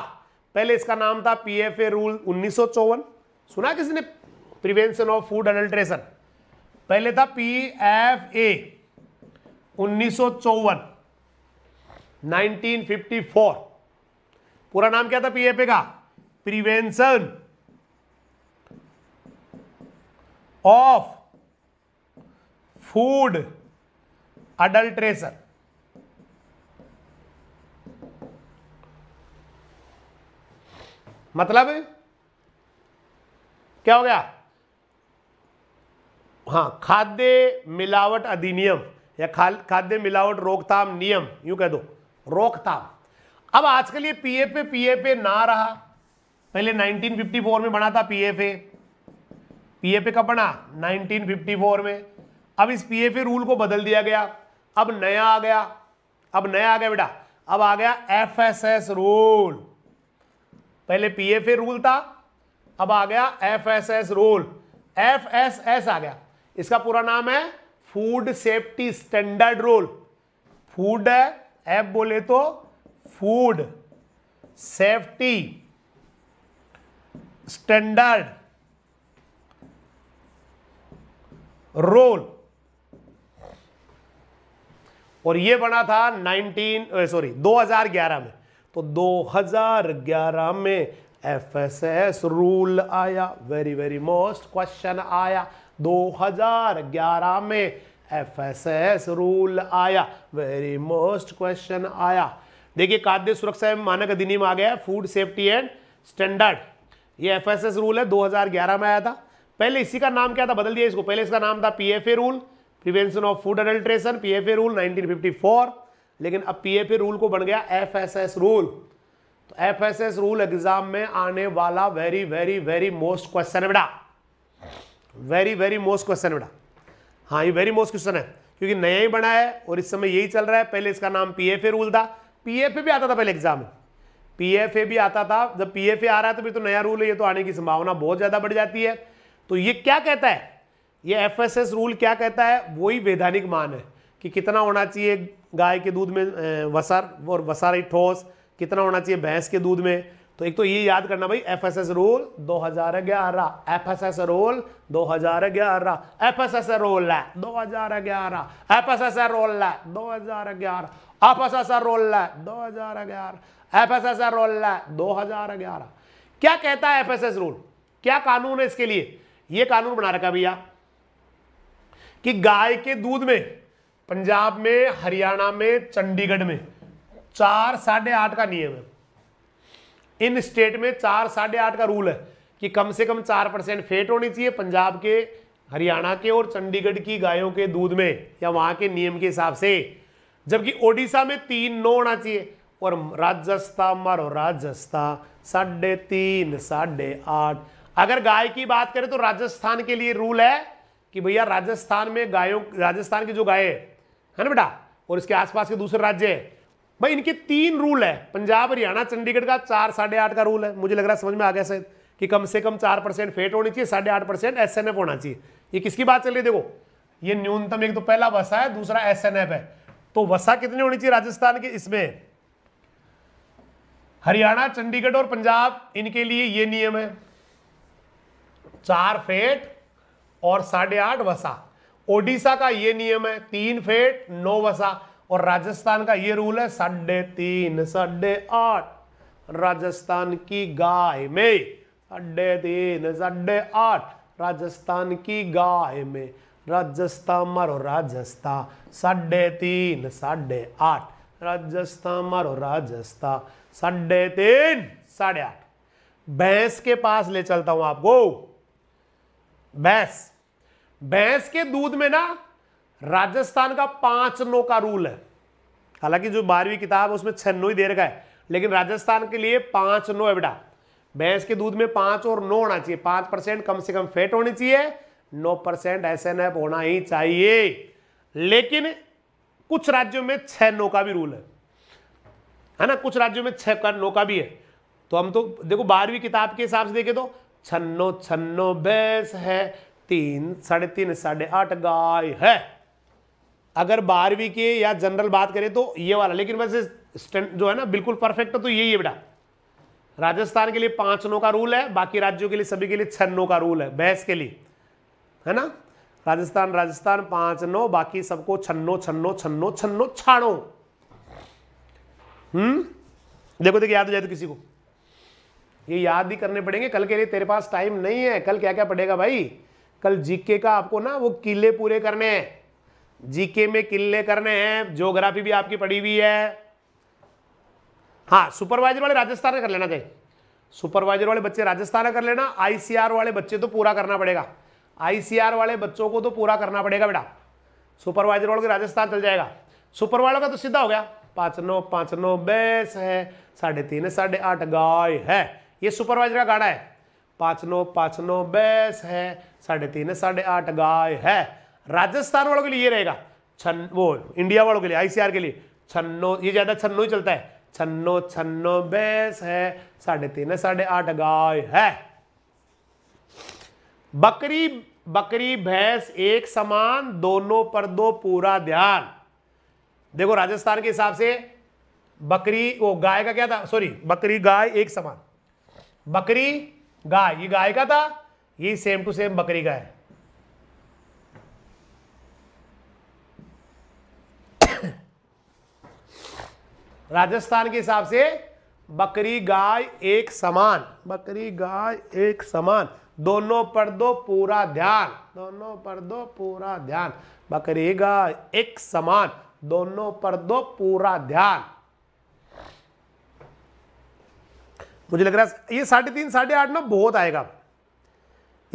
पहले इसका नाम था पीएफए रूल उन्नीस सुना किसी ने प्रिवेंशन ऑफ फूड अडल्ट्रेशन पहले था पी एफ ए उन्नीस फोर पूरा नाम क्या था पीएफए का प्रिवेंशन ऑफ फूड अडल्ट्रेशन मतलब क्या हो गया हाँ खाद्य मिलावट अधिनियम या खाद्य मिलावट रोकथाम नियम यू कह दो रोकथाम अब आजकल लिए पीएफए पीएफए ना रहा पहले 1954 में बना था पीएफए पीएफए कब बना 1954 में अब इस पीएफए रूल को बदल दिया गया अब नया आ गया अब नया आ गया बेटा अब आ गया एफएसएस रूल पहले पीएफए रूल था अब आ गया एफएसएस रूल एफएसएस आ गया इसका पूरा नाम है food safety standard rule food F बोले तो फूड सेफ्टी स्टैंडर्ड रोल और यह बना था 19 सॉरी 2011 में तो 2011 में एफ एस एस रूल आया वेरी वेरी मोस्ट क्वेश्चन आया 2011 में एफ एस एस रूल आया वेरी मोस्ट क्वेश्चन आया देखिए खाद्य सुरक्षा एवं मानक अधिनियम आ गया फूड सेफ्टी एंड स्टैंडर्ड ये एफ एस एस रूल है 2011 में आया था पहले इसी का नाम क्या था बदल दिया इसको पहले इसका नाम था P F A rule prevention of food adulteration P F A rule 1954 लेकिन अब पीएपी रूल को बन गया एफएसएस रूल तो एफएसएस रूल एग्जाम में आने वाला very very very most question है बेटा वेरी वेरी मोस्ट क्वेश्चन है बेटा हाँ ये वेरी मोस्ट क्वेश्चन है क्योंकि नया ही बना है और इस समय यही चल रहा है पहले इसका नाम पीएफए रूल था पीएफए भी आता था पहले एग्जाम में पीएफए भी आता था जब पीएफए आ रहा है तो भी तो नया रूल है ये तो आने की संभावना बहुत ज़्यादा बढ़ जाती है तो ये क्या कहता है ये एफएसएस रूल क्या कहता है वही वैधानिक मान है कि कितना होना चाहिए गाय के दूध में वसर और वसा रही ठोस कितना होना चाहिए भैंस के दूध में तो एक तो ये याद करना भाई एफ एस एस रोल दो हजार ग्यारह एफ एस एस रोल दो हजार ग्यारह एफ एस एस रोल है दो हजार ग्यारह एफ एस एस रोल है दो हजार ग्यारह एफ एस एस रोल है दो हजार ग्यारह एफ एस एस रोल है दो हजार ग्यारह क्या कहता है एफ एस एस रूल क्या कानून है इसके लिए ये कानून बना रखा भैया कि गाय के दूध में पंजाब में हरियाणा में चंडीगढ़ में चार साढ़े आठ का नियम है इन स्टेट में चार साढ़े आठ का रूल है कि कम से कम चार परसेंट फेट होनी चाहिए पंजाब के हरियाणा के और चंडीगढ़ की गायों के दूध में या वहाँ के नियम के हिसाब से जबकि ओडिशा में तीन नौ होना चाहिए और राजस्थान मारो राजस्थान साढ़े तीन साढ़े आठ अगर गाय की बात करें तो राजस्थान के लिए रूल है कि भैया राजस्थान में गायों राजस्थान की जो गाय है है ना बेटा और इसके आसपास के दूसरे राज्य है भाई इनके तीन रूल है पंजाब हरियाणा चंडीगढ़ का चार साढ़े आठ का रूल है मुझे लग रहा है समझ में आ गया शायद कि कम से कम चार परसेंट फेट होनी चाहिए साढ़े आठ परसेंट एस एन एफ होना चाहिए ये किसकी बात चल रही देखो ये न्यूनतम एक तो पहला वसा है दूसरा एस एन एफ है तो वसा कितनी होनी चाहिए राजस्थान के इसमें हरियाणा चंडीगढ़ और पंजाब इनके लिए ये नियम है चार फेट और साढ़े आठ वसा ओडिशा का ये नियम है तीन फेट नौ वसा और राजस्थान का ये रूल है साढ़े तीन साढ़े आठ राजस्थान की गाय में साढ़े तीन साढ़े आठ राजस्थान की गाय में राजस्थान मारो राजस्थान साढ़े तीन साढ़े आठ राजस्थान मारो राजस्थान साढ़े तीन साढ़े आठ भैंस के पास ले चलता हूं आपको भैंस भैंस के दूध में ना राजस्थान का पांच नो का रूल है हालांकि जो बारहवीं किताब है उसमें छह नो ही दे रखा है लेकिन राजस्थान के लिए पांच नो है बेटा भैंस के दूध में पांच और नो होना चाहिए पांच परसेंट कम से कम फैट होनी चाहिए नौ परसेंट एस एन एफ होना ही चाहिए लेकिन कुछ राज्यों में छह नो का भी रूल है है ना कुछ राज्यों में छह का नो का भी है तो हम तो देखो बारहवीं किताब के हिसाब से देखे तो छन्नो छन्नो भैंस है तीन साढ़े तीन साढ़े आठ गाय है अगर बारहवीं के या जनरल बात करें तो ये वाला लेकिन वैसे जो है ना बिल्कुल परफेक्ट है तो यही है बेटा राजस्थान के लिए पांच नो का रूल है बाकी राज्यों के लिए सभी के लिए छह नो का रूल है बहस के लिए है ना राजस्थान राजस्थान पांच नो बाकी सबको छन्नो छन्नो छन्नो छन्नो छाणो हम्म देखो देखो याद हो जाए तो किसी को ये याद ही करने पड़ेंगे कल के लिए तेरे पास टाइम नहीं है कल क्या क्या पड़ेगा भाई कल जीके का आपको ना वो किले पूरे करने हैं जीके में किले करने हैं ज्योग्राफी भी आपकी पड़ी हुई है हाँ सुपरवाइजर वाले राजस्थान में कर लेना चाहिए सुपरवाइजर वाले बच्चे राजस्थान में कर लेना आईसीआर वाले बच्चे तो पूरा करना पड़ेगा आईसीआर वाले बच्चों को तो पूरा करना पड़ेगा बेटा सुपरवाइजर वालों के राजस्थान चल जाएगा सुपर वालों का तो सीधा हो गया पाँच नौ पाँच नौ बेस है साढ़े तीन साढ़े आठ गाय है ये सुपरवाइजर का गाड़ा है पाँच नौ पाँच नौ है साढ़े तीन है साढ़े आठ गाय है राजस्थान वालों के लिए ये रहेगा छन वो इंडिया वालों के लिए आईसीआर के लिए छन्नो ये ज़्यादा छन्नो ही चलता है छन्नो छन्नो बैस है साढ़े तीन है साढ़े आठ गाय है बकरी बकरी भैंस एक समान दोनों पर दो पूरा ध्यान देखो राजस्थान के हिसाब से बकरी वो गाय का क्या था सॉरी बकरी गाय एक समान बकरी गाय ये गाय का था ये सेम टू सेम बकरी का है राजस्थान के हिसाब से बकरी गाय एक समान बकरी गाय एक समान दोनों पर दो पूरा ध्यान दोनों पर दो पूरा ध्यान बकरी गाय एक समान दोनों पर दो पूरा ध्यान मुझे लग रहा है ये साढ़े तीन साढ़े आठ ना बहुत आएगा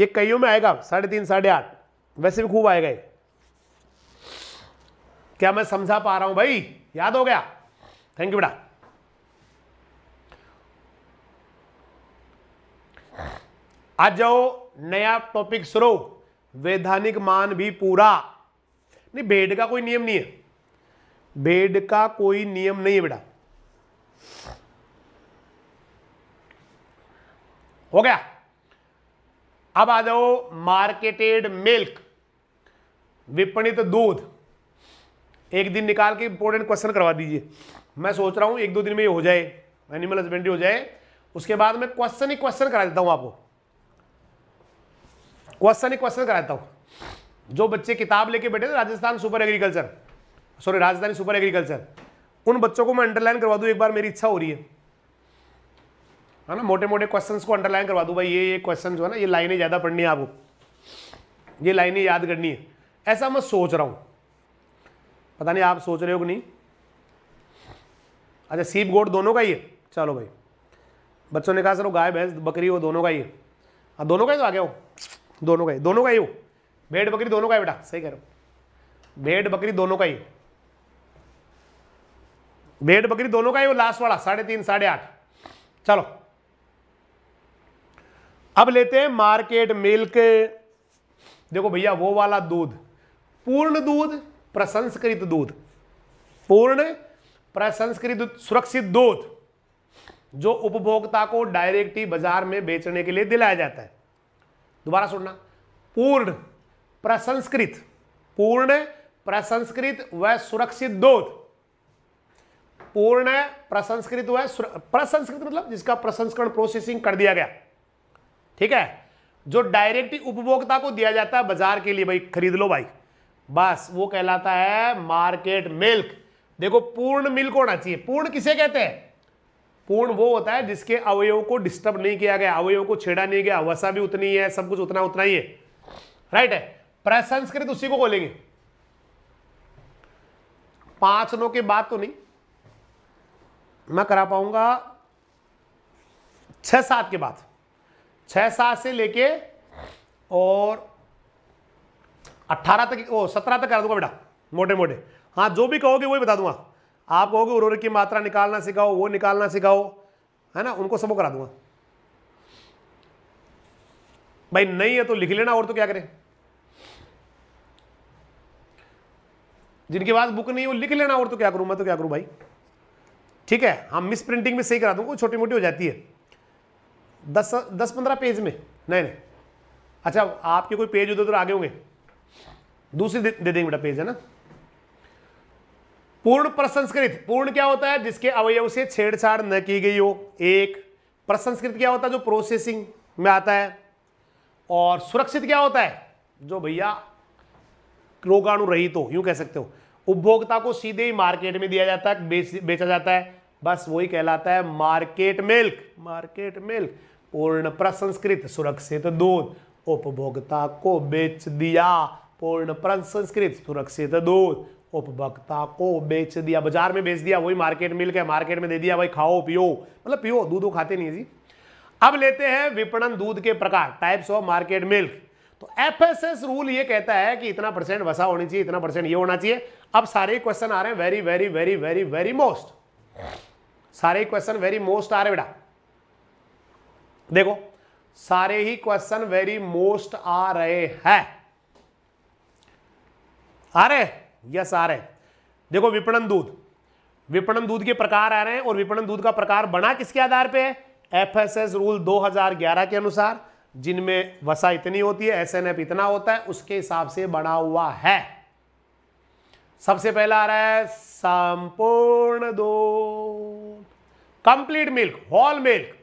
ये कईयों में आएगा साढ़े तीन साढ़े आठ वैसे भी खूब आएगा ये क्या मैं समझा पा रहा हूं भाई याद हो गया थैंक यू बेटा आज जाओ नया टॉपिक शुरू वैधानिक मान भी पूरा नहीं भेड़ का कोई नियम नहीं है भेड़ का कोई नियम नहीं है बेटा हो गया अब आ जाओ मार्केटेड मिल्क विपणित दूध एक दिन निकाल के इंपोर्टेंट क्वेश्चन करवा दीजिए मैं सोच रहा हूं एक दो दिन में ये हो जाए एनिमल हस्बेंड्री हो जाए उसके बाद मैं क्वेश्चन ही क्वेश्चन करा देता हूं आपको क्वेश्चन ही क्वेश्चन करा देता हूं जो बच्चे किताब लेके बैठे थे Rajasthan super agriculture sorry Rajasthani super agriculture उन बच्चों को मैं अंडरलाइन करवा दूं एक बार मेरी इच्छा हो रही है है ना मोटे मोटे क्वेश्चंस को अंडरलाइन करवा दूँ भाई ये ये क्वेश्चन जो है ना ये लाइनें ज़्यादा पढ़नी है आपको ये लाइनें याद करनी है ऐसा मैं सोच रहा हूँ पता नहीं आप सोच रहे हो कि नहीं अच्छा सीप गोट दोनों का ही है चलो भाई बच्चों ने कहा सर वो गाय भैंस बकरी वो दोनों का ही है हाँ दोनों का ही तो आ गया वो दोनों का ही दोनों का ही हो भेड़ बकरी दोनों का ही बेटा सही कह रहे हो भेड़ बकरी दोनों का ही भेड़ बकरी दोनों का ही हो लास्ट वाला साढ़े तीन साढ़े आठ चलो अब लेते हैं मार्केट मिल्क देखो भैया वो वाला दूध पूर्ण दूध प्रसंस्कृत दूध पूर्ण प्रसंस्कृत सुरक्षित दूध जो उपभोक्ता को डायरेक्ट ही बाजार में बेचने के लिए दिलाया जाता है दोबारा सुनना पूर्ण प्रसंस्कृत पूर्ण प्रसंस्कृत व सुरक्षित दूध पूर्ण प्रसंस्कृत व प्रसंस्कृत मतलब जिसका प्रसंस्करण प्रोसेसिंग कर दिया गया ठीक है जो डायरेक्ट उपभोक्ता को दिया जाता है बाजार के लिए भाई खरीद लो भाई बस वो कहलाता है मार्केट मिल्क देखो पूर्ण मिल्क होना चाहिए पूर्ण किसे कहते हैं पूर्ण वो होता है जिसके अवयव को डिस्टर्ब नहीं किया गया अवयव को छेड़ा नहीं गया वसा भी उतनी है सब कुछ उतना उतना ही है राइट है प्रसंस्कृत उसी को बोलेंगे पांच नो के बाद तो नहीं मैं करा पाऊंगा छह सात के बाद छः सात से लेके और अट्ठारह तक ओ सत्रह तक करा दूंगा बेटा मोटे मोटे हाँ जो भी कहोगे वही बता दूंगा आप कहोगे उर्वरक की मात्रा निकालना सिखाओ वो निकालना सिखाओ है ना उनको सबको करा दूंगा भाई नहीं है तो लिख लेना और तो क्या करें जिनके पास बुक नहीं हो लिख लेना और तो क्या करूं मैं तो क्या करूं भाई ठीक है हम मिस प्रिंटिंग में सही करा दूंगा छोटी मोटी हो जाती है दस दस पंद्रह पेज में नहीं नहीं अच्छा आपके कोई पेज उधर उधर आगे होंगे दूसरी दे, दे देंगे बेटा पेज है ना पूर्ण प्रसंस्कृत पूर्ण क्या होता है जिसके अवयव से छेड़छाड़ न की गई हो एक प्रसंस्कृत क्या होता है जो प्रोसेसिंग में आता है और सुरक्षित क्या होता है जो भैया रोगाणु रहित हो यूं कह सकते हो उपभोक्ता को सीधे ही मार्केट में दिया जाता है बेच, बेचा जाता है बस वही कहलाता है मार्केट मिल्क मार्केट मिल्क पूर्ण प्रसंस्कृत सुरक्षित दूध उपभोक्ता को बेच दिया पूर्ण प्रसंस्कृत सुरक्षित दूध उपभोक्ता को बेच दिया बाजार में बेच दिया वही मार्केट मिल के मार्केट में दे दिया भाई खाओ पियो मतलब पियो दूध खाते नहीं जी अब लेते हैं विपणन दूध के प्रकार टाइप्स ऑफ मार्केट मिल्क तो एफएसएस रूल ये कहता है कि इतना परसेंट वसा होनी चाहिए इतना परसेंट ये होना चाहिए अब सारे क्वेश्चन आ रहे हैं very very very very very most सारे क्वेश्चन वेरी मोस्ट आ रहे बेटा देखो सारे ही क्वेश्चन वेरी मोस्ट आ रहे हैं आ रहे यस आ रहे देखो विपणन दूध विपणन दूध के प्रकार आ रहे हैं और विपणन दूध का प्रकार बना किसके आधार पे है एफएसएस रूल 2011 के अनुसार जिनमें वसा इतनी होती है एसएनएफ इतना होता है उसके हिसाब से बना हुआ है सबसे पहला आ रहा है संपूर्ण दो कंप्लीट मिल्क होल मिल्क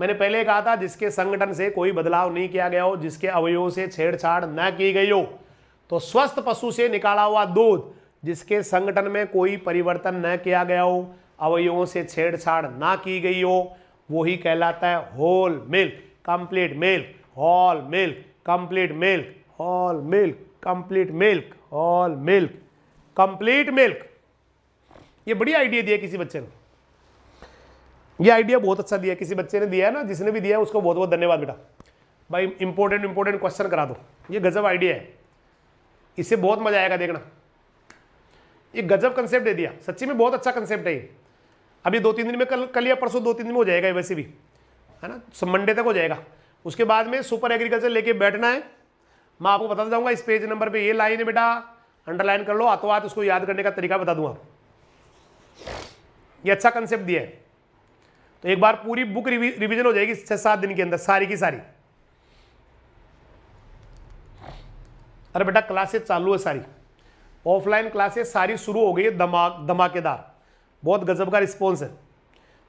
मैंने पहले कहा था जिसके संगठन से कोई बदलाव नहीं किया गया हो जिसके अवयवों से छेड़छाड़ न की गई हो तो स्वस्थ पशु से निकाला हुआ दूध जिसके संगठन में कोई परिवर्तन न किया गया हो अवयवों से छेड़छाड़ ना की गई हो वही कहलाता है whole milk complete milk whole milk complete milk whole milk complete milk whole milk complete milk ये बढ़िया आइडिया दिया किसी बच्चे ने ये आइडिया बहुत अच्छा दिया किसी बच्चे ने दिया है ना जिसने भी दिया है उसको बहुत बहुत धन्यवाद बेटा भाई इंपॉर्टेंट इंपॉर्टेंट क्वेश्चन करा दो ये गजब आइडिया है इससे बहुत मजा आएगा देखना ये गजब कंसेप्ट दे दिया सच्ची में बहुत अच्छा कंसेप्ट है ये अभी दो तीन दिन में कल कल या परसों दो तीन दिन में हो जाएगा वैसे भी है ना सब मंडे तक हो जाएगा उसके बाद में सुपर एग्रीकल्चर लेके बैठना है मैं आपको बताता जाऊँगा इस पेज नंबर पे ये लाइन है बेटा अंडरलाइन कर लो अतवाद उसको याद करने का तरीका बता दूँ आप ये अच्छा कंसेप्ट दिया है तो एक बार पूरी बुक रिविजन रिवीजन हो जाएगी छह सात दिन के अंदर सारी की सारी अरे बेटा क्लासेस चालू है सारी ऑफलाइन क्लासेस सारी शुरू हो गई है धमाक धमाकेदार बहुत गजब का रिस्पॉन्स है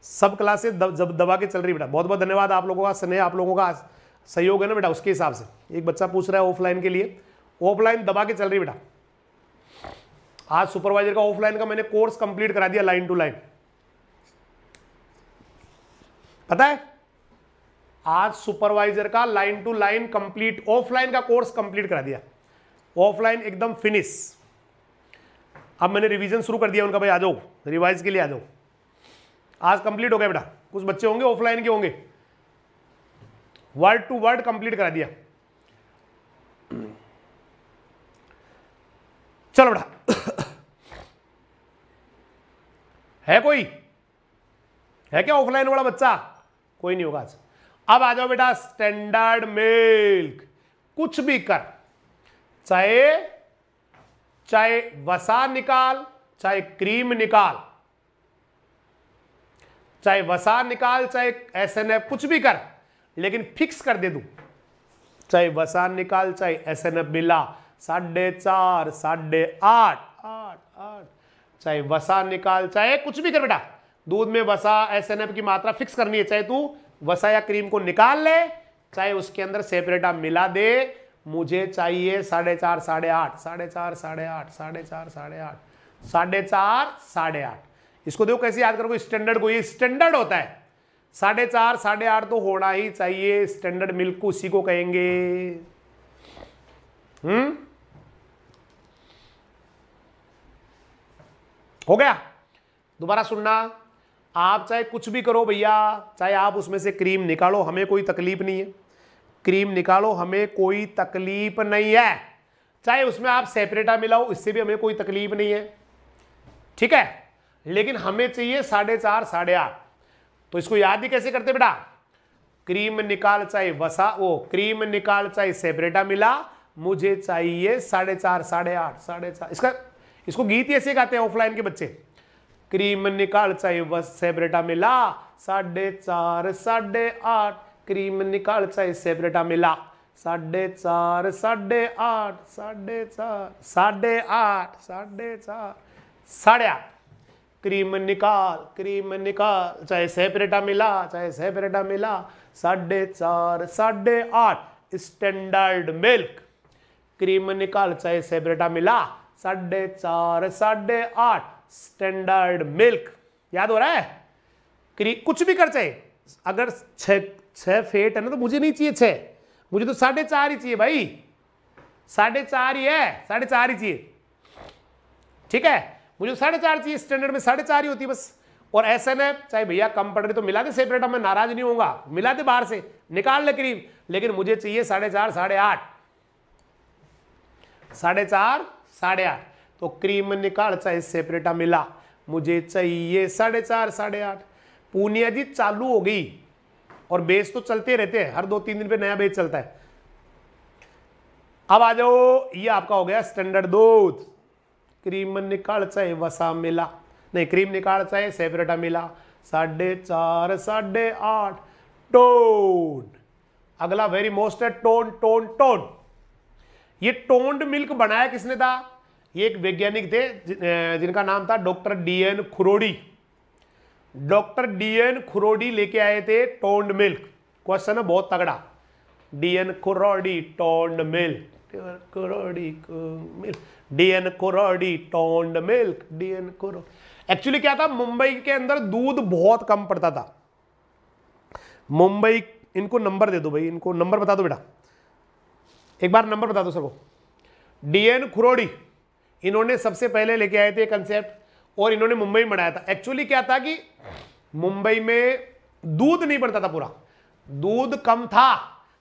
सब क्लासेस जब दबा के चल रही बेटा बहुत बहुत धन्यवाद आप लोगों का स्नेह आप लोगों का सहयोग है ना बेटा उसके हिसाब से एक बच्चा पूछ रहा है ऑफलाइन के लिए ऑफलाइन दबा के चल रही बेटा आज सुपरवाइजर का ऑफलाइन का मैंने कोर्स कंप्लीट करा दिया लाइन टू लाइन पता है आज सुपरवाइजर का line to line complete offline का कोर्स कंप्लीट करा दिया ऑफलाइन एकदम फिनिश अब मैंने रिवीजन शुरू कर दिया उनका भाई आ जाओ रिवाइज के लिए आ जाओ आज कंप्लीट हो गया बेटा कुछ बच्चे होंगे ऑफलाइन के होंगे वर्ड टू वर्ड कंप्लीट करा दिया चलो बेटा है कोई है क्या ऑफलाइन वाला बच्चा कोई नहीं होगा आज अब आ जाओ बेटा स्टैंडर्ड मिल्क कुछ भी कर चाहे चाहे वसा निकाल चाहे क्रीम निकाल चाहे वसा निकाल चाहे एस एन एफ कुछ भी कर लेकिन फिक्स कर दे दू चाहे वसा निकाल चाहे एस एन एफ मिला साढ़े चार साढ़े आठ आठ आठ चाहे वसा निकाल चाहे कुछ भी कर बेटा दूध में वसा एस की मात्रा फिक्स करनी है चाहे तू वसा या क्रीम को निकाल ले चाहे उसके अंदर सेपरेटा मिला दे मुझे चाहिए साढ़े चार साढ़े आठ साढ़े चार साढ़े आठ साढ़े चार साढ़े आठ साढ़े चार साढ़े आठ इसको देखो कैसे याद करोगे स्टैंडर्ड को ये स्टैंडर्ड होता है साढ़े चार साढ़े आठ तो होना ही चाहिए स्टैंडर्ड मिल्क उसी को कहेंगे हम्म हो गया दोबारा सुनना आप चाहे कुछ भी करो भैया चाहे आप उसमें से क्रीम निकालो हमें कोई तकलीफ नहीं है क्रीम निकालो हमें कोई तकलीफ नहीं है चाहे उसमें आप सेपरेटा मिलाओ इससे भी हमें कोई तकलीफ नहीं है ठीक है लेकिन हमें चाहिए साढ़े चार साढ़े आठ तो इसको याद ही कैसे करते बेटा क्रीम निकाल चाहे वसा वो क्रीम निकाल चाहे सेपरेटा मिला मुझे चाहिए साढ़े चार साढ़े आठ साढ़े चार इसका इसको गीत ही ऐसे गाते हैं ऑफलाइन के बच्चे क्रीम निकाल चाहे बस सेबरेटा मिला साढ़े चार साढ़े आठ क्रीम निकाल चाहे सेबरेटा मिला साढ़े चार साढ़े आठ साढ़े चार साढ़े आठ साढ़े चार साढ़े आठ क्रीम निकाल क्रीम निकाल चाहे सेपरेटा मिला चाहे सेपरेटा मिला साढ़े चार साढ़े आठ स्टैंडर्ड मिल्क क्रीम निकाल चाहे सेपरेटा मिला साढ़े चार साढ़े आठ स्टैंडर्ड मिल्क याद हो रहा है कुछ भी कर चाहे अगर छ छः फेट है ना तो मुझे नहीं चाहिए छः मुझे तो साढ़े चार ही चाहिए भाई साढ़े चार ही है साढ़े चार ही चाहिए ठीक है मुझे तो साढ़े चार चाहिए स्टैंडर्ड में साढ़े चार ही होती है बस और ऐसे में चाहे भैया कम पड़ रही तो मिला दे सेपरेट अब मैं नाराज नहीं होगा मिला दे बाहर से निकाल ले करीब लेकिन मुझे चाहिए साढ़े चार साढ़े आठ साढ़े चार साढ़े आठ तो निकाल चाहे सेपरेटा मिला मुझे चाहिए साढ़े चार साढ़े आठ पूनिया जी चालू हो गई और बेच तो चलते रहते हैं हर दो तीन दिन पे नया बेच चलता है अब आ जाओ ये आपका हो गया स्टैंडर्ड दूध क्रीम निकाल चाहे वसा मिला नहीं क्रीम निकाल चाहे सेपरेटा मिला साढ़े चार साढ़े आठ टोन अगला वेरी मोस्ट है टोन टोन टोन ये टोन्ड मिल्क बनाया किसने था ये एक वैज्ञानिक थे जिनका नाम था doctor D N Khurody doctor D N Khurody लेके आए थे टोंड मिल्क क्वेश्चन है बहुत तगड़ा D N Khurody toned milk Kurody milk DN toned milk actually क्या था मुंबई के अंदर दूध बहुत कम पड़ता था मुंबई इनको नंबर दे दो भाई इनको नंबर बता दो बेटा एक बार नंबर बता दो सबको डीएन खुरोडी इन्होंने सबसे पहले लेके आए थे कंसेप्ट और इन्होंने मुंबई में बनाया था एक्चुअली क्या था कि मुंबई में दूध नहीं बनता था पूरा दूध कम था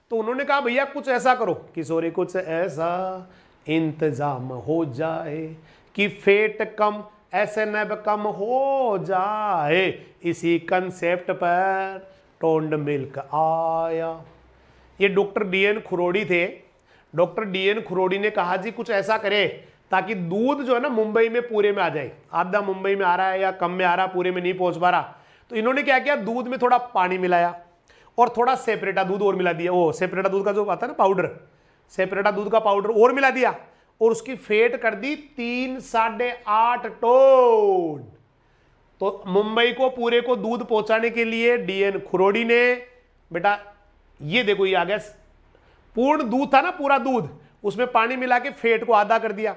तो उन्होंने कहा भैया कुछ ऐसा करो कि सॉरी कुछ ऐसा इंतजाम हो जाए कि फेट कम ऐसे नब कम हो जाए इसी कंसेप्ट पर टोंड मिल्क आया ये डॉक्टर डी एन खुरोड़ी थे डॉक्टर डी एन खुरोड़ी ने कहा जी कुछ ऐसा करे ताकि दूध जो है ना मुंबई में पूरे में आ जाए आधा मुंबई में आ रहा है या कम में आ रहा पूरे में नहीं पहुंच पा रहा तो इन्होंने क्या किया दूध में थोड़ा पानी मिलाया और थोड़ा सेपरेटा दूध और मिला दिया वो सेपरेटा दूध का जो आता है ना पाउडर सेपरेटा दूध का पाउडर और मिला दिया और उसकी फेट कर दी तीन साढ़े आठ टोन तो मुंबई को पूरे को दूध पहुंचाने के लिए डीएन खुरोडी ने बेटा ये देखो ये आ गया पूर्ण दूध था ना पूरा दूध उसमें पानी मिला के फेट को आधा कर दिया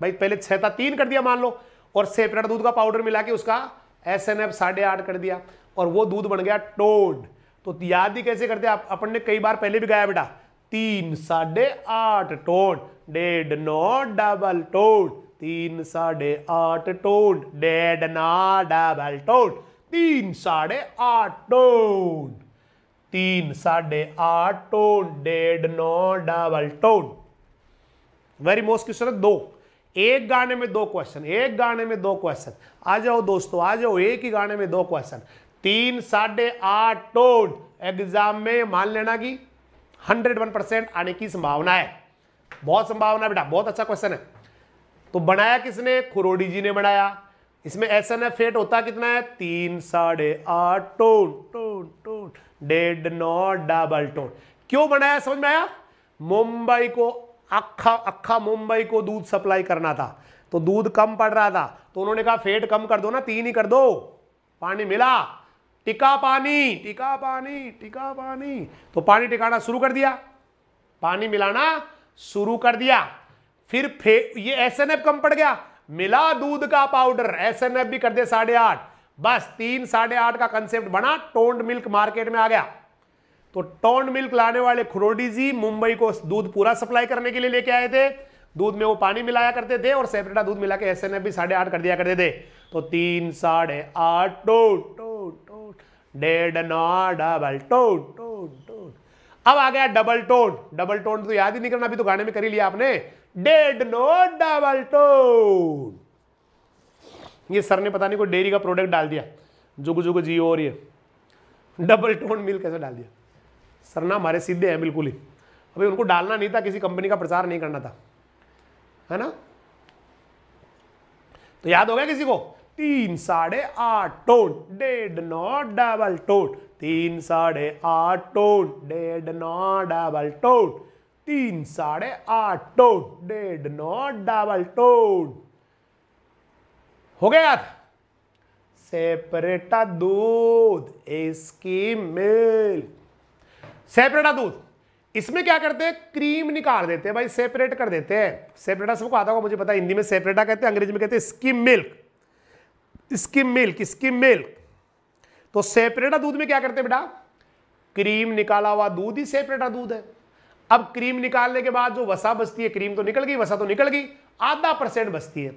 भाई पहले छह था तीन कर दिया मान लो और सेपरेट दूध का पाउडर मिला के उसका एस एन एफ साढ़े आठ कर दिया और वो दूध बन गया टोड तो याद ही कैसे करते आप अपन ने कई बार पहले भी गाया बेटा तीन साढ़े आठ टोड डेड नो डबल टोड तीन साढ़े आठ टोड डेड ना डबल टोड तीन साढ़े आठ टोड तीन साढ़े आठ टोन डेढ़ नौ डबल टोन वेरी मोस्ट क्वेश्चन है दो एक गाने में दो क्वेश्चन एक गाने में दो क्वेश्चन आ जाओ दोस्तों आ जाओ एक ही गाने में दो क्वेश्चन तीन साढ़े आठ टोड एग्जाम में मान लेना की हंड्रेड वन परसेंट आने की संभावना है बहुत संभावना है बेटा बहुत अच्छा क्वेश्चन है तो बनाया किसने खुरोडी जी ने बनाया इसमें एस एन एफ एट होता कितना है तीन साढ़े आठ टोन टोन टोन डेड नॉट डबल टोन क्यों बनाया समझ में आया मुंबई को अखा अखा मुंबई को दूध सप्लाई करना था तो दूध कम पड़ रहा था तो उन्होंने कहा फेट कम कर दो ना तीन ही कर दो पानी मिला टिका पानी टिका पानी टिका पानी तो पानी टिकाना शुरू कर दिया पानी मिलाना शुरू कर दिया फिर फे ये एस एन एफ कम पड़ गया मिला दूध का पाउडर एस एन एफ भी कर दे साढ़े आठ बस तीन साढ़े आठ का कंसेप्ट बना टोंड मिल्क मार्केट में आ गया तो टॉन मिल्क लाने वाले खुरोडी जी मुंबई को दूध पूरा सप्लाई करने के लिए लेके आए थे दूध में वो पानी मिलाया करते थे और सेपरेटा दूध मिला के एस एन भी साढ़े आठ कर दिया करते थे तो तीन साढ़े आठ टोट डेढ़ नौ डबल टोन टोट टोट अब आ गया डबल टोन डबल टोन तो याद ही नहीं करना अभी तो गाने में कर ही लिया आपने डेढ़ नो डबल टोन ये सर ने पता नहीं कोई डेयरी का प्रोडक्ट डाल दिया जुग जुग जियो और ये डबल टोन मिल कैसे डाल दिया सरनाम हमारे सीधे हैं बिल्कुल ही अभी उनको डालना नहीं था किसी कंपनी का प्रचार नहीं करना था है ना तो याद हो गया किसी को तीन साढ़े आठ टोन डेड नॉट डबल टोन तीन साढ़े आठ टोन डेड नॉट डबल टोन तीन साढ़े आठ टोन डेड नॉट डबल टोन हो गया यार सेपरेटा दूध इसकी मिल्क सेपरेटा दूध इसमें क्या करते हैं क्रीम निकाल देते हैं भाई सेपरेट कर देते हैं सेपरेटा सबको आता होगा मुझे पता है हिंदी में सेपरेटा कहते हैं अंग्रेजी में कहते हैं skim milk skim milk skim milk तो सेपरेटा दूध में क्या करते हैं बेटा क्रीम निकाला हुआ दूध ही सेपरेटा दूध है अब क्रीम निकालने के बाद जो वसा बचती है क्रीम तो निकल गई वसा तो निकल गई आधा परसेंट बचती है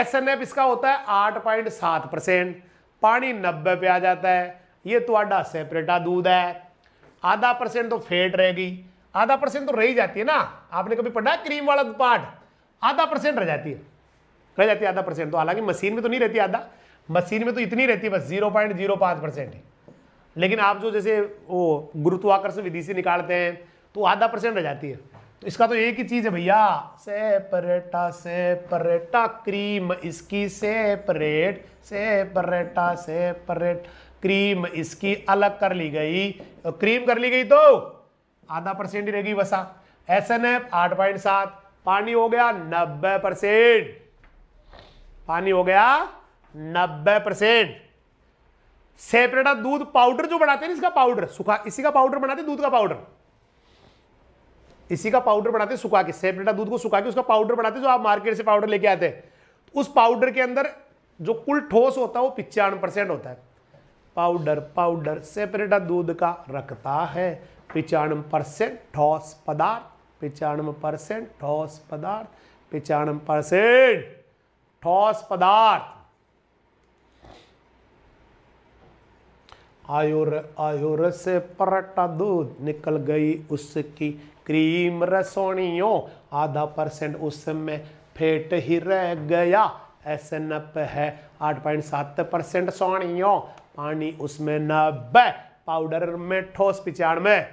एस एन एफ इसका होता है आठ पॉइंट सात परसेंट पानी नब्बे पे आ जाता है ये तो सेपरेटा दूध है आधा परसेंट तो फैट रहेगी आधा परसेंट तो रही जाती है ना आपने कभी पढ़ा क्रीम वाला पार्ट आधा परसेंट रह जाती है रह जाती है आधा परसेंट तो हालांकि मशीन में तो नहीं रहती आधा मशीन में तो इतनी रहती है बस जीरो पॉइंट जीरो पाँच परसेंट है लेकिन आप जो जैसे वो गुरुत्वाकर्षण विधि से निकालते हैं तो आधा परसेंट रह जाती है तो इसका तो एक ही चीज़ है भैया सेपरेटा सेपरेटा क्रीम इसकी सेपरेट सेपरेटा सेपरेट क्रीम इसकी अलग कर ली गई क्रीम कर ली गई तो आधा परसेंट ही रहेगी वसा एस एन एफ आठ पॉइंट सात पानी हो गया नब्बे परसेंट पानी हो गया नब्बे परसेंट सेपरेटा दूध पाउडर जो बनाते हैं ना इसका पाउडर सुखा इसी का पाउडर बनाते दूध का पाउडर इसी का पाउडर बनाते सुखा के सेपरेटा दूध को सुखा के उसका पाउडर बनाते जो आप मार्केट से पाउडर लेके आते हैं उस पाउडर के अंदर जो कुल ठोस होता है वो पिचानवे परसेंट होता है पाउडर पाउडर सेपरेट दूध का रखता है पिचानवे परसेंट ठोस पदार्थ पिचानवे परसेंट ठोस पदार्थ पिचानवे परसेंट ठोस पदार्थ आयुर आयुर से परटा दूध निकल गई उसकी क्रीम रसोनियों आधा परसेंट उसमें फेट ही रह गया एस एन अप है आठ पॉइंट सात परसेंट सोनियों पानी उसमें बह पाउडर में ठोस में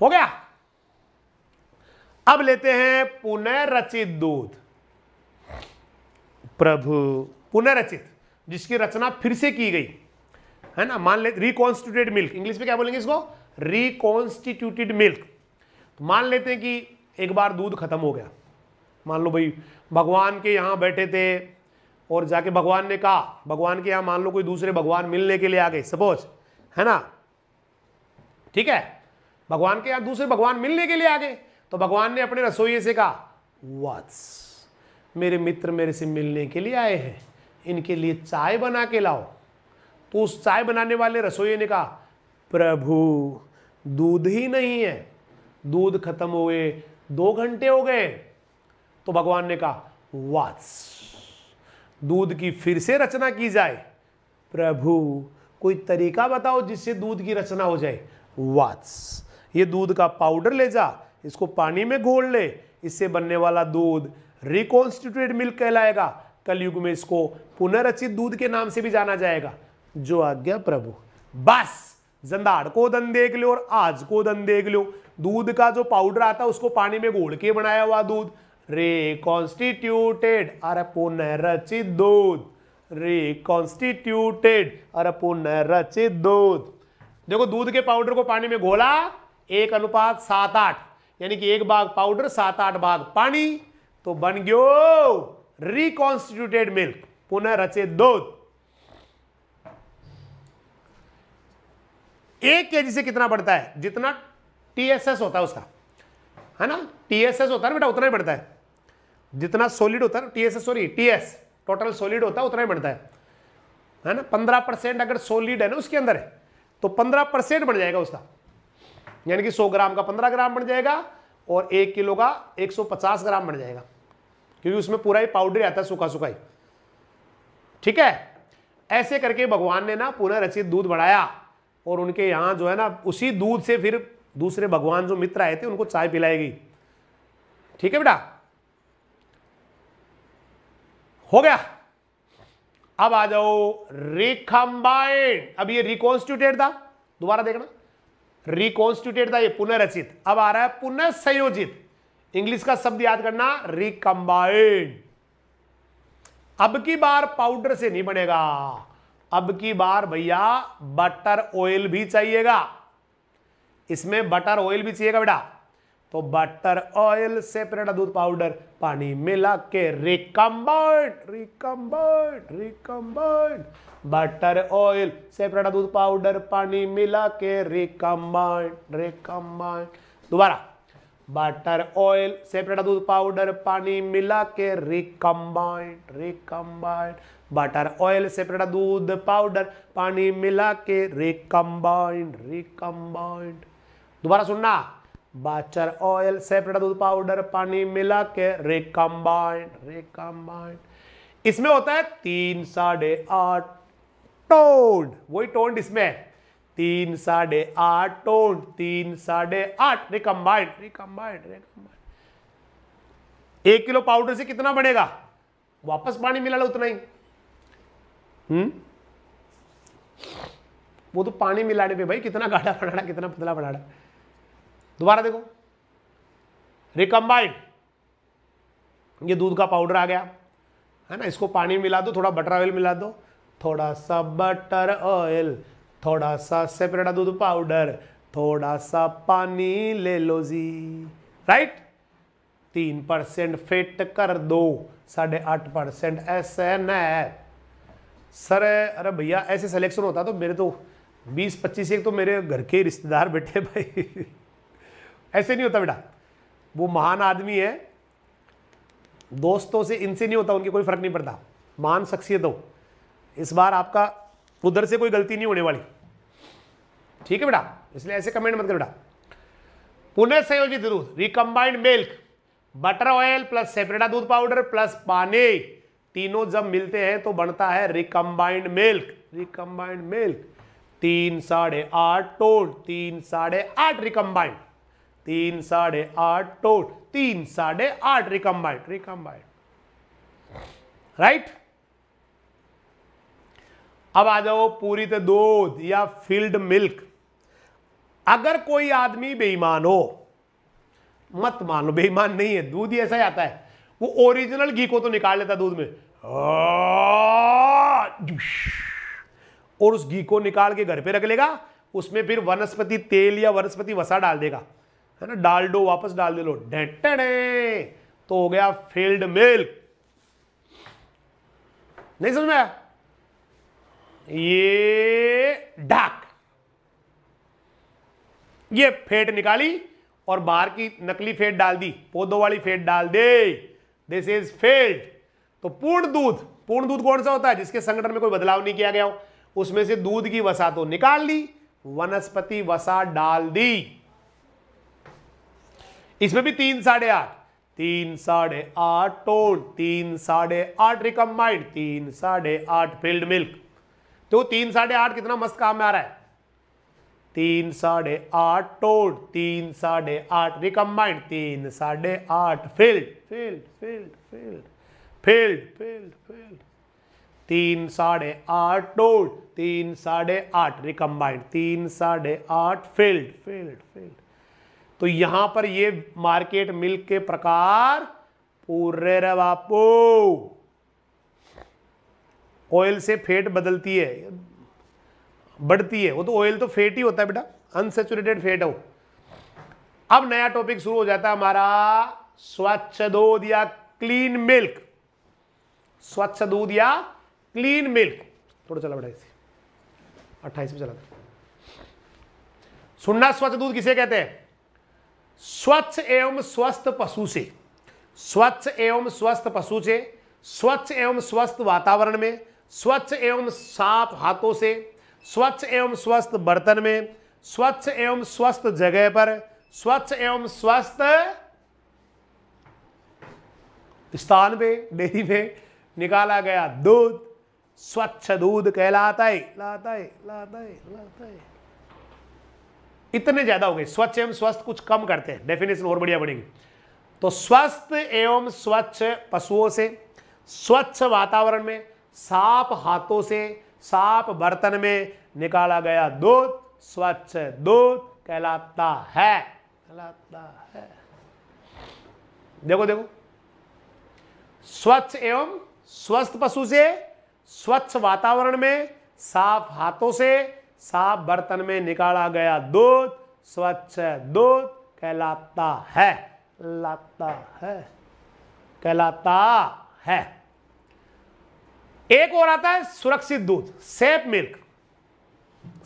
हो गया अब लेते हैं पुनर्रचित दूध प्रभु पुनर्रचित जिसकी रचना फिर से की गई है ना मान ले रिकॉन्स्टिट्यूटेड मिल्क इंग्लिश में क्या बोलेंगे इसको रिकॉन्स्टिट्यूटेड मिल्क तो मान लेते हैं कि एक बार दूध खत्म हो गया मान लो भाई भगवान के यहां बैठे थे और जाके भगवान ने कहा भगवान के यहां मान लो कोई दूसरे भगवान मिलने के लिए आ गए सपोज है ना ठीक है भगवान के यहां दूसरे भगवान मिलने के लिए आ गए तो भगवान ने अपने रसोई से कहा वत्स मेरे मित्र मेरे से मिलने के लिए आए हैं इनके लिए चाय बना के लाओ तो उस चाय बनाने वाले रसोई ने कहा प्रभु दूध ही नहीं है दूध खत्म हुए दो घंटे हो गए तो भगवान ने कहा वत्स दूध की फिर से रचना की जाए प्रभु कोई तरीका बताओ जिससे दूध की रचना हो जाए वात्स ये दूध का पाउडर ले जा इसको पानी में घोल ले इससे बनने वाला दूध रिकॉन्स्टिट्यूटेड मिल्क कहलाएगा कलयुग में इसको पुनर्रचित दूध के नाम से भी जाना जाएगा जो आज्ञा प्रभु बस जंदाड़ को दन देख लो और आज को दन देख लो दूध का जो पाउडर आता है उसको पानी में घोल के बनाया हुआ दूध रिकॉन्स्टिट्यूटेड अरे पुनर्रचित दूध रिकॉन्स्टिट्यूटेड अरे पुनर्रचित दूध देखो दूध के पाउडर को पानी में घोला एक अनुपात सात आठ यानी कि एक भाग पाउडर सात आठ भाग पानी तो बन गयो रिकॉन्स्टिट्यूटेड मिल्क पुनर्रचित दूध एक केजी से कितना बढ़ता है जितना टीएसएस होता है उसका है ना टीएसएस होता है बेटा उतना ही बढ़ता है जितना सॉलिड होता है ना T sorry T total solid होता है उतना ही बढ़ता है है ना पंद्रह परसेंट अगर सॉलिड है ना उसके अंदर है तो पंद्रह परसेंट बढ़ जाएगा उसका यानी कि सौ ग्राम का पंद्रह ग्राम बन जाएगा और एक किलो का एक सौ पचास ग्राम बन जाएगा क्योंकि उसमें पूरा ही पाउडर आता है सूखा सूखा ही ठीक है ऐसे करके भगवान ने ना पुनः रचित दूध बढ़ाया और उनके यहाँ जो है ना उसी दूध से फिर दूसरे भगवान जो मित्र आए थे उनको चाय पिलाएगी ठीक है बेटा हो गया अब आ जाओ रिकम्बाइंड अब ये रिकॉन्स्टिट्यूटेड था दोबारा देखना रिकॉन्स्टिट्यूटेड था ये पुनर्रचित अब आ रहा है पुनः संयोजित इंग्लिश का शब्द याद करना रिकम्बाइंड अब की बार पाउडर से नहीं बनेगा अब की बार भैया बटर ऑयल भी चाहिएगा इसमें बटर ऑयल भी चाहिएगा बेटा तो बटर ऑयल सेपरेट दूध पाउडर पानी मिला के recombined recombined recombined butter oil separate दूध पाउडर पानी मिला के रिकम्बाइंड रिकम्बाइंड दोबारा बटर ऑयल सेपरेट दूध पाउडर पानी मिला के recombined recombined butter oil separate दूध पाउडर पानी मिला के रिकम्बाइंड रिकम्बाइंड दोबारा सुनना बाचर ऑयल सेपरेट दूध पाउडर पानी मिला के रिकम्बाइंड रिकम्बाइंड इसमें होता है तीन साढ़े आठ टोंड वही टोंड इसमें है तीन साढ़े आठ टोंड तीन साढ़े आठ रिकम्बाइंड रिकम्बाइंड रिकम्बाइंड एक किलो पाउडर से कितना बनेगा वापस पानी मिला लो उतना ही हम्म वो तो पानी मिलाने पे भाई कितना गाढ़ा बनाना कितना पतला बनाना दोबारा देखो रिकम्बाइंड ये दूध का पाउडर आ गया है ना इसको पानी मिला दो थोड़ा बटर ऑयल मिला दो थोड़ा सा बटर ऑयल थोड़ा सा सेपरेटा दूध पाउडर थोड़ा सा पानी ले लो जी राइट तीन परसेंट फिट कर दो साढ़े आठ परसेंट एस एन सर अरे भैया ऐसे सिलेक्शन होता तो मेरे तो बीस पच्चीस एक तो मेरे घर के रिश्तेदार बैठे भाई ऐसे नहीं होता बेटा वो महान आदमी है दोस्तों से इनसे नहीं होता उनकी कोई फर्क नहीं पड़ता महान शख्सियत हो इस बार आपका उधर से कोई गलती नहीं होने वाली ठीक है बेटा इसलिए ऐसे कमेंट मत कर बेटा पुनः संयोजित दूध recombined milk butter oil plus सेपरेटा दूध पाउडर प्लस पानी तीनों जब मिलते हैं तो बनता है रिकम्बाइंड मिल्क रिकम्बाइंड मिल्क तीन साढ़े आठ टोल तीन साढ़े आठ रिकम्बाइंड तीन साढ़े आठ टोट तीन साढ़े आठ रिकम्बाइट रिकम्बाइट राइट अब आ जाओ पूरी तो दूध या फील्ड मिल्क अगर कोई आदमी बेईमान हो मत मानो बेईमान नहीं है दूध ही ऐसा ही आता है वो ओरिजिनल घी को तो निकाल लेता दूध में और उस घी को निकाल के घर पे रख लेगा उसमें फिर वनस्पति तेल या वनस्पति वसा डाल देगा है ना डाल डो वापस डाल दे लो डेटे तो हो गया फेल्ड मिल्क नहीं समझ में आया ये डाक ये फेट निकाली और बाहर की नकली फेट डाल दी पौधों वाली फेट डाल दे दिस इज फेल्ड तो पूर्ण दूध पूर्ण दूध कौन सा होता है जिसके संगठन में कोई बदलाव नहीं किया गया हो उसमें से दूध की वसा तो निकाल ली वनस्पति वसा डाल दी इसमें भी तीन साढ़े आठ तीन साढ़े आठ टोन तीन साढ़े आठ रिकम्बाइंड तीन साढ़े आठ फील्ड मिल्क तो तीन साढ़े आठ कितना मस्त काम में आ रहा है तीन साढ़े आठ टोन तीन साढ़े आठ रिकम्बाइंड तीन साढ़े आठ filled filled filled filled filled filled filled तीन साढ़े आठ टोन तीन साढ़े आठ रिकम्बाइंड तीन साढ़े आठ फील्ड फील्ड फील्ड तो यहां पर ये मार्केट मिल्क के प्रकार पूरे रे बापू ऑयल से फेट बदलती है बढ़ती है वो तो ऑयल तो फेट ही होता है बेटा अनसेचुरेटेड फेट हो अब नया टॉपिक शुरू हो जाता है हमारा स्वच्छ दूध या क्लीन मिल्क स्वच्छ दूध या क्लीन मिल्क थोड़ा चला बेटा इसे अट्ठाईस में चला सुनना स्वच्छ दूध किसे कहते हैं स्वच्छ एवं स्वस्थ पशु से स्वच्छ एवं स्वस्थ पशु से स्वच्छ एवं स्वस्थ वातावरण में स्वच्छ एवं साफ हाथों से स्वच्छ एवं स्वस्थ बर्तन में स्वच्छ एवं स्वस्थ जगह पर स्वच्छ एवं स्वस्थ स्थान पे डेरी पे निकाला गया दूध स्वच्छ दूध कहलाता है लाता है लाता है लाता है इतने ज़्यादा हो गए स्वच्छ एवं स्वस्थ कुछ कम करते हैं डेफिनेशन और बढ़िया बनेगी तो स्वस्थ एवं स्वच्छ पशुओं से स्वच्छ वातावरण में साफ हाथों से साफ बर्तन में निकाला गया दूध स्वच्छ दूध कहलाता है कहलाता है देखो देखो स्वच्छ एवं स्वस्थ पशु से स्वच्छ वातावरण में साफ हाथों से साफ बर्तन में निकाला गया दूध स्वच्छ दूध कहलाता है लाता है कहलाता है एक और आता है सुरक्षित दूध safe milk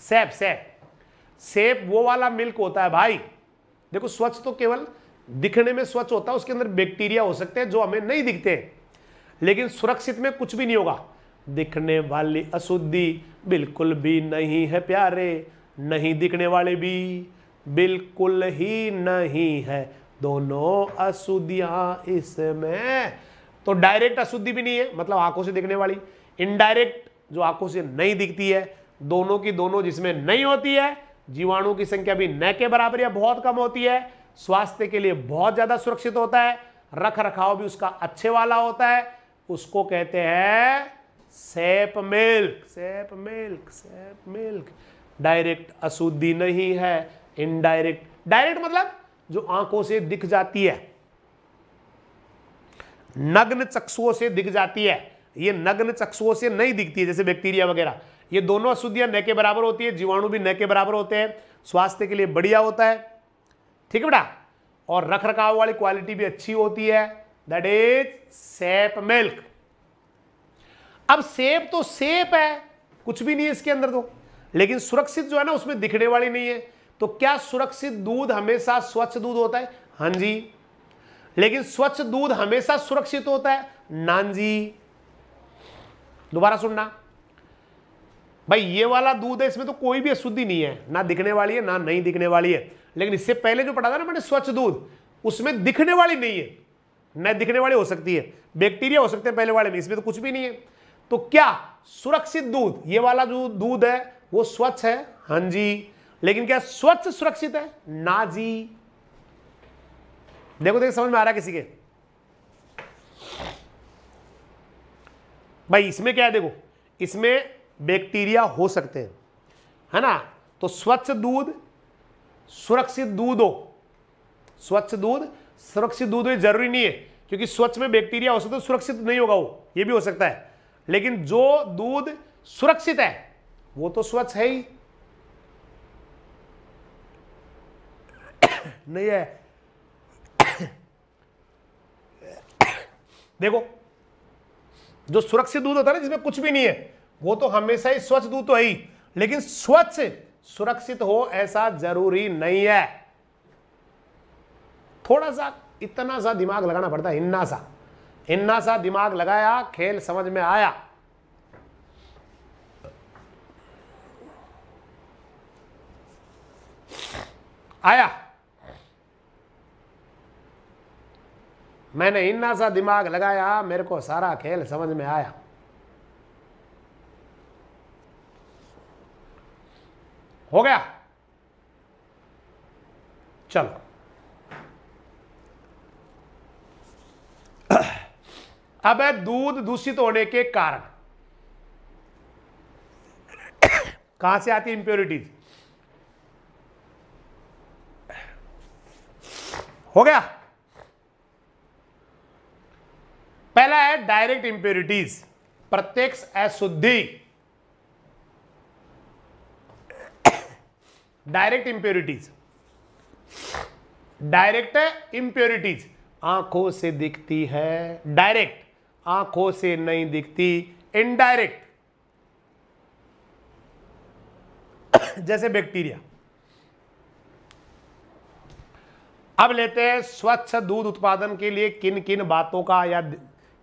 safe safe safe वो वाला मिल्क होता है भाई देखो स्वच्छ तो केवल दिखने में स्वच्छ होता है उसके अंदर बैक्टीरिया हो सकते हैं जो हमें नहीं दिखते लेकिन सुरक्षित में कुछ भी नहीं होगा दिखने वाली अशुद्धि बिल्कुल भी नहीं है प्यारे नहीं दिखने वाले भी बिल्कुल ही नहीं है दोनों अशुद्धिया इसमें तो डायरेक्ट अशुद्धि भी नहीं है मतलब आंखों से दिखने वाली इनडायरेक्ट जो आंखों से नहीं दिखती है दोनों की दोनों जिसमें नहीं होती है जीवाणु की संख्या भी न के बराबर या बहुत कम होती है स्वास्थ्य के लिए बहुत ज़्यादा सुरक्षित होता है रख रखाव भी उसका अच्छे वाला होता है उसको कहते हैं safe milk safe milk safe milk direct अशुद्धि नहीं है इनडायरेक्ट डायरेक्ट मतलब जो आंखों से दिख जाती है नग्न चक्षुओं से दिख जाती है ये नग्न चक्षुओं से नहीं दिखती है जैसे बैक्टीरिया वगैरह ये दोनों अशुद्धियां न के बराबर होती है जीवाणु भी न के बराबर होते हैं स्वास्थ्य के लिए बढ़िया होता है ठीक है बेटा और रख रखाव वाली क्वालिटी भी अच्छी होती है दैट इज सेप मिल्क अब सेब तो सेब है कुछ भी नहीं है इसके अंदर तो लेकिन सुरक्षित जो है ना उसमें दिखने वाली नहीं है तो क्या सुरक्षित दूध हमेशा स्वच्छ दूध होता है हाँ जी लेकिन स्वच्छ दूध हमेशा सुरक्षित होता है नान जी दोबारा सुनना भाई ये वाला दूध है इसमें तो कोई भी अशुद्धि नहीं है ना दिखने वाली है ना नहीं दिखने वाली है लेकिन इससे पहले जो पढ़ा था ना मैंने स्वच्छ दूध उसमें दिखने वाली नहीं है न दिखने वाली हो सकती है बैक्टीरिया हो सकते हैं पहले वाले में इसमें तो कुछ भी नहीं है तो क्या सुरक्षित दूध ये वाला जो दूध है वो स्वच्छ है हां जी लेकिन क्या स्वच्छ सुरक्षित है ना जी देखो देखो समझ में आ रहा है किसी के भाई इसमें क्या है देखो इसमें बैक्टीरिया हो सकते हैं है ना तो स्वच्छ दूध सुरक्षित दूध हो स्वच्छ दूध सुरक्षित दूध तो जरूरी नहीं है क्योंकि स्वच्छ में बैक्टीरिया हो सकता है तो सुरक्षित नहीं होगा वो ये भी हो सकता है लेकिन जो दूध सुरक्षित है वो तो स्वच्छ है ही नहीं है देखो जो सुरक्षित दूध होता है ना जिसमें कुछ भी नहीं है वो तो हमेशा ही स्वच्छ दूध तो है ही लेकिन स्वच्छ सुरक्षित हो ऐसा जरूरी नहीं है थोड़ा सा इतना सा दिमाग लगाना पड़ता है इन्ना सा इन्ना सा दिमाग लगाया खेल समझ में आया आया मैंने इन्ना सा दिमाग लगाया मेरे को सारा खेल समझ में आया हो गया चलो अब है दूध दूषित होने के कारण कहां से आती इंप्योरिटीज हो गया पहला है डायरेक्ट इंप्योरिटीज प्रत्यक्ष अशुद्धि डायरेक्ट इंप्योरिटीज डायरेक्ट इंप्योरिटीज आंखों से दिखती है डायरेक्ट आंखों से नहीं दिखती इनडायरेक्ट जैसे बैक्टीरिया अब लेते हैं स्वच्छ दूध उत्पादन के लिए किन किन बातों का या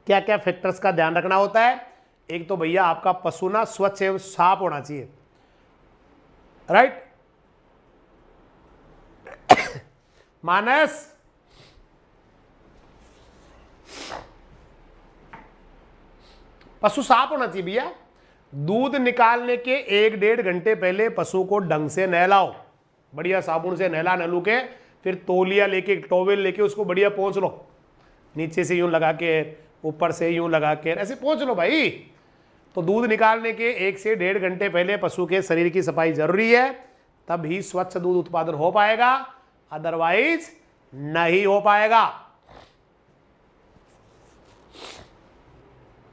क्या क्या फैक्टर्स का ध्यान रखना होता है एक तो भैया आपका पशु ना स्वच्छ एवं साफ होना चाहिए राइट मानस पशु साफ होना चाहिए भैया दूध निकालने के एक डेढ़ घंटे पहले पशु को ढंग से नहलाओ बढ़िया साबुन से नहला नहलू के फिर तोलिया लेके टोवेल लेके उसको बढ़िया पहुँच लो नीचे से यूँ लगा के ऊपर से यूँ लगा के ऐसे पहुँच लो भाई तो दूध निकालने के एक से डेढ़ घंटे पहले पशु के शरीर की सफाई जरूरी है तब ही स्वच्छ दूध उत्पादन हो पाएगा अदरवाइज नहीं हो पाएगा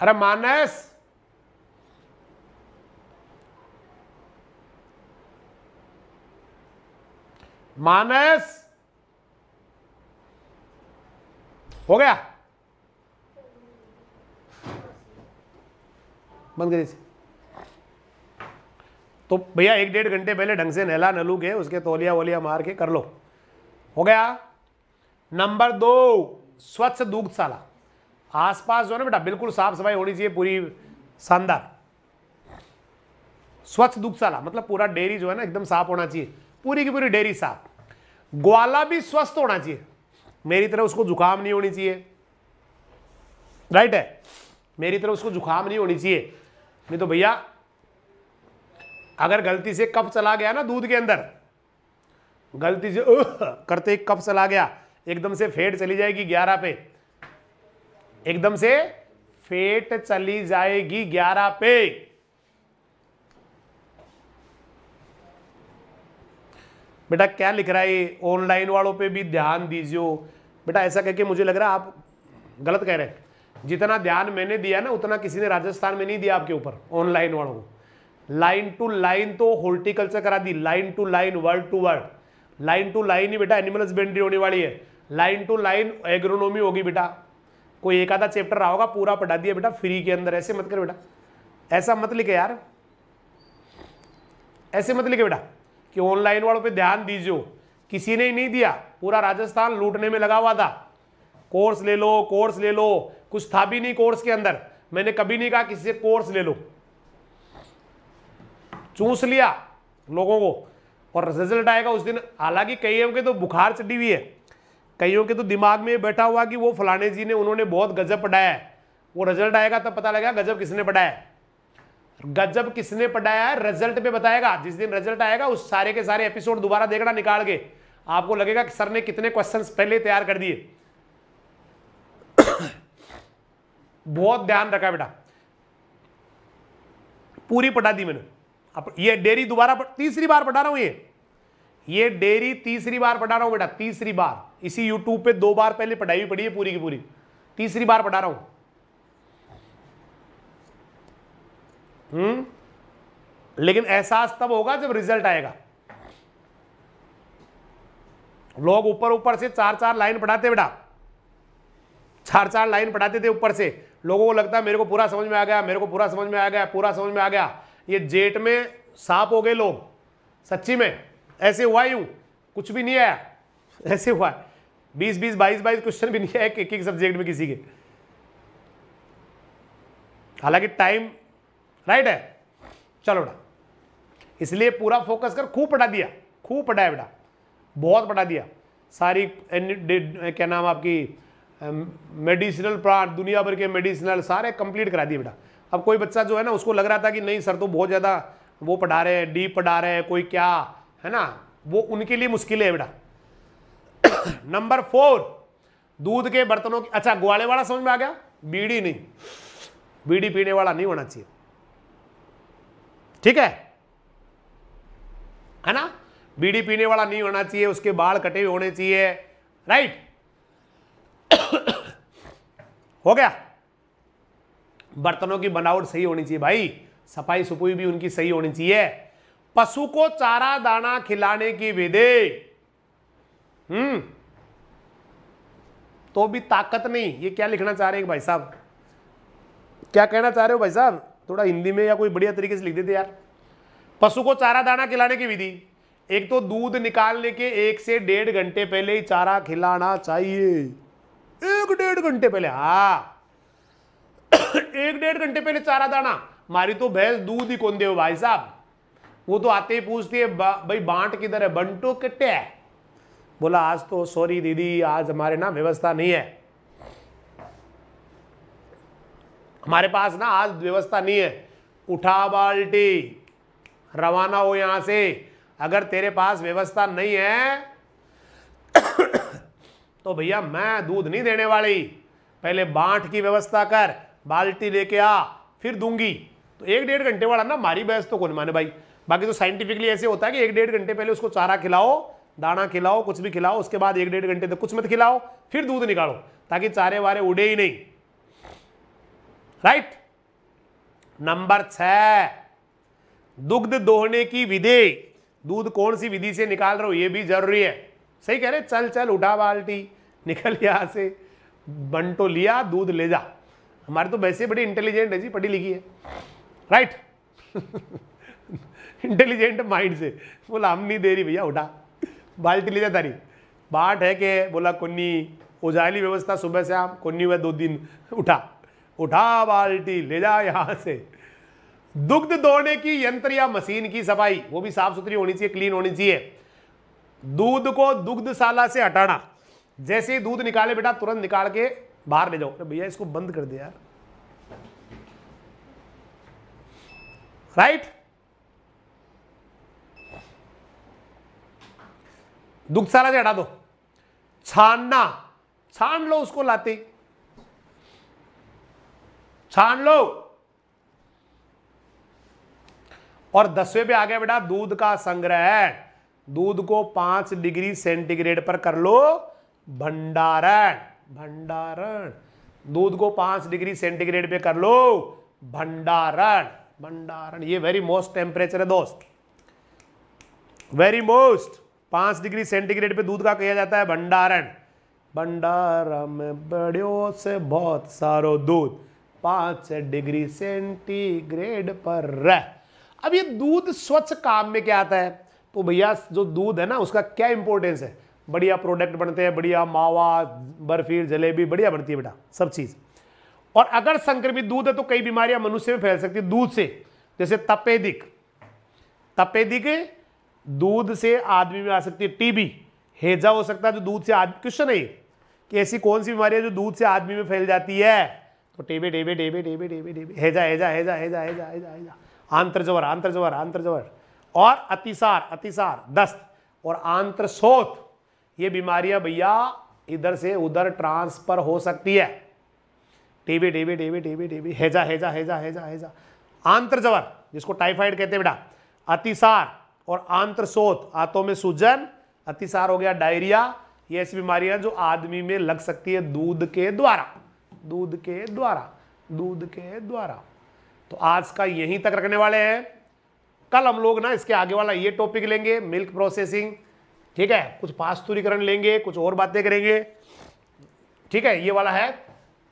अरे मानस मानस हो गया बंद करिए तो भैया एक डेढ़ घंटे पहले ढंग से नहला नलू के उसके तोलिया वोलिया मार के कर लो हो गया नंबर दो स्वच्छ दूधशाला आसपास जो है ना बेटा बिल्कुल साफ सफाई होनी चाहिए पूरी शानदार स्वच्छ दुग्धशाला मतलब पूरा डेयरी जो है ना एकदम साफ होना चाहिए पूरी की पूरी डेयरी साफ ग्वाला भी स्वस्थ होना चाहिए मेरी तरह उसको जुकाम नहीं होनी चाहिए राइट है मेरी तरह उसको जुकाम नहीं होनी चाहिए नहीं तो भैया अगर गलती से कफ चला गया ना दूध के अंदर गलती से करते कफ चला गया एकदम से फेड चली जाएगी ग्यारह पे एकदम से फेट चली जाएगी ग्यारह पे बेटा क्या लिख रहा है ऑनलाइन वालों पे भी ध्यान दीजिए बेटा ऐसा कह के मुझे लग रहा आप गलत कह रहे हैं जितना ध्यान मैंने दिया ना उतना किसी ने राजस्थान में नहीं दिया आपके ऊपर ऑनलाइन वालों को लाइन टू लाइन तो हॉर्टिकल्चर करा दी line to line word to word line to line ही बेटा एनिमल हस्बेंड्री होने वाली है लाइन टू लाइन एग्रोनॉमी होगी बेटा कोई एक आधा चैप्टर रहा होगा पूरा पढ़ा दिया बेटा फ्री के अंदर ऐसे मत कर बेटा ऐसा मत लिखे यार ऐसे मत लिखे बेटा कि ऑनलाइन वालों पे ध्यान दीजिए किसी ने ही नहीं दिया पूरा राजस्थान लूटने में लगा हुआ था कोर्स ले लो कोर्स ले लो कुछ था भी नहीं कोर्स के अंदर मैंने कभी नहीं कहा किसी से कोर्स ले लो चूस लिया लोगों को और रिजल्ट आएगा उस दिन हालांकि कई के तो बुखार चढ़ी हुई है कईयों के तो दिमाग में बैठा हुआ कि वो फलाने जी ने उन्होंने बहुत गजब पढ़ाया है वो रिजल्ट आएगा तब पता लगेगा गजब किसने पढ़ाया गजब किसने पढ़ाया है रिजल्ट पे बताएगा जिस दिन रिजल्ट आएगा उस सारे के सारे एपिसोड दोबारा देखना निकाल के आपको लगेगा कि सर ने कितने क्वेश्चन पहले तैयार कर दिए बहुत ध्यान रखा बेटा पूरी पढ़ा दी मैंने अब ये डेरी दोबारा तीसरी बार पढ़ा रहा हूं ये ये डेरी तीसरी बार पढ़ा रहा हूं बेटा तीसरी बार इसी यूट्यूब पे दो बार पहले पढ़ाई हुई पड़ी है पूरी की पूरी तीसरी बार पढ़ा रहा हूं हम्म लेकिन एहसास तब होगा जब रिजल्ट आएगा लोग ऊपर ऊपर से चार चार लाइन पढ़ाते बेटा चार चार लाइन पढ़ाते थे ऊपर से लोगों को लगता है मेरे को पूरा समझ में आ गया मेरे को पूरा समझ में आ गया पूरा समझ में आ गया ये जेट में साफ हो गए लोग सच्ची में ऐसे हुआ यूं कुछ भी नहीं आया ऐसे हुआ बीस बीस बाईस बाईस क्वेश्चन भी नहीं आया एक एक सब्जेक्ट में किसी के हालांकि टाइम राइट है चलो बेटा इसलिए पूरा फोकस कर खूब पढ़ा दिया खूब पढ़ाया बेटा बहुत पढ़ा दिया सारी क्या नाम आपकी मेडिसिनल प्लांट दुनिया भर के मेडिसिनल सारे कंप्लीट करा दिए बेटा अब कोई बच्चा जो है ना उसको लग रहा था कि नहीं सर तो बहुत ज़्यादा वो पढ़ा रहे हैं डीप पढ़ा रहे हैं कोई क्या है ना वो उनके लिए मुश्किल है बेटा नंबर फोर दूध के बर्तनों की अच्छा ग्वाले वाला समझ में आ गया बीड़ी नहीं बीड़ी पीने वाला नहीं होना चाहिए ठीक है है ना बीड़ी पीने वाला नहीं होना चाहिए उसके बाल कटे हुए होने चाहिए राइट हो गया बर्तनों की बनावट सही होनी चाहिए भाई सफाई सुपुई भी उनकी सही होनी चाहिए पशु को चारा दाना खिलाने की विधि हम्म तो भी ताकत नहीं ये क्या लिखना चाह रहे हैं भाई साहब क्या कहना चाह रहे हो भाई साहब थोड़ा हिंदी में या कोई बढ़िया तरीके से लिख देते यार पशु को चारा दाना खिलाने की विधि एक तो दूध निकालने के एक से डेढ़ घंटे पहले ही चारा खिलाना चाहिए एक डेढ़ घंटे पहले हा एक डेढ़ घंटे पहले चारा दाना मारी तो भैंस दूध ही कौन दे भाई साहब वो तो आते ही पूछती है बा, भाई बांट किधर है बंटू कट्टे है बोला आज तो सॉरी दीदी आज हमारे ना व्यवस्था नहीं है हमारे पास ना आज व्यवस्था नहीं है उठा बाल्टी रवाना हो यहां से अगर तेरे पास व्यवस्था नहीं है तो भैया मैं दूध नहीं देने वाली पहले बांट की व्यवस्था कर बाल्टी लेके आ फिर दूंगी तो एक डेढ़ घंटे वाला ना मारी बहस तो कौन माने भाई बाकी तो साइंटिफिकली ऐसे होता है कि एक डेढ़ घंटे पहले उसको चारा खिलाओ दाना खिलाओ कुछ भी खिलाओ उसके बाद एक डेढ़ घंटे तक कुछ मत खिलाओ फिर दूध निकालो ताकि चारे वारे उड़े ही नहीं राइट नंबर छ दुग्ध दोहने की विधि दूध कौन सी विधि से निकाल रहे हो ये भी जरूरी है सही कह रहे चल चल उठा बाल्टी निकल यहां से बंटो तो लिया दूध ले जा हमारे तो वैसे बड़ी इंटेलिजेंट है जी पढ़ी लिखी है राइट इंटेलिजेंट माइंड से बोला हम नहीं दे रही भैया उठा बाल्टी ले जाता रही बाट है कि बोला कुन्नी उजाली व्यवस्था सुबह से आम कुन्नी हुआ दो दिन उठा उठा बाल्टी ले जा यहाँ से दुग्ध दौड़ने की यंत्र या मशीन की सफाई वो भी साफ सुथरी होनी चाहिए क्लीन होनी चाहिए दूध को दुग्धशाला से हटाना जैसे ही दूध निकाले बेटा तुरंत निकाल के बाहर ले जाओ तो भैया इसको बंद कर दे यार राइट right? दुख सारा से हटा दो छानना छान लो उसको लाते छान लो और दसवें पे आ गया बेटा दूध का संग्रह दूध को पांच डिग्री सेंटीग्रेड पर कर लो भंडारण भंडारण दूध को पांच डिग्री सेंटीग्रेड पे कर लो भंडारण भंडारण ये वेरी मोस्ट टेम्परेचर है दोस्त वेरी मोस्ट पांच डिग्री सेंटीग्रेड पे दूध का किया जाता है भंडारण भंडारा में बड़ियों से बहुत सारो दूध पांच डिग्री सेंटीग्रेड पर रह अब ये दूध स्वच्छ काम में क्या आता है तो भैया जो दूध है ना उसका क्या इंपॉर्टेंस है बढ़िया प्रोडक्ट बनते हैं बढ़िया मावा बर्फी जलेबी बढ़िया बनती है बेटा सब चीज़ और अगर संक्रमित दूध है तो कई बीमारियां मनुष्य में फैल सकती है दूध से जैसे तपेदिक तपेदिक दूध से आदमी में आ सकती है टीबी हेजा हो सकता है जो दूध से आदमी क्वेश्चन है कि ऐसी कौन सी बीमारी है जो दूध से आदमी में फैल जाती है तो TB TB TB TB TB TB हेजा हेजा हेजा हेजा हेजा हेजा हेजा आंतर जवर आंतर जवर आंतर जवर और अतिसार अतिसार दस्त और आंतर सोत ये बीमारियां भैया इधर से उधर ट्रांसफर हो सकती है TB TB TB TB TB हेजा हेजा हेजा हेजा हेजा आंतर जवर जिसको टाइफाइड कहते हैं बेटा अतिसार और आंत्रशोथ आंतों में सूजन अतिसार हो गया डायरिया ये ऐसी बीमारियां जो आदमी में लग सकती है दूध के द्वारा दूध के द्वारा दूध के द्वारा तो आज का यहीं तक रखने वाले हैं कल हम लोग ना इसके आगे वाला ये टॉपिक लेंगे मिल्क प्रोसेसिंग ठीक है कुछ पास्तुरीकरण लेंगे कुछ और बातें करेंगे ठीक है ये वाला है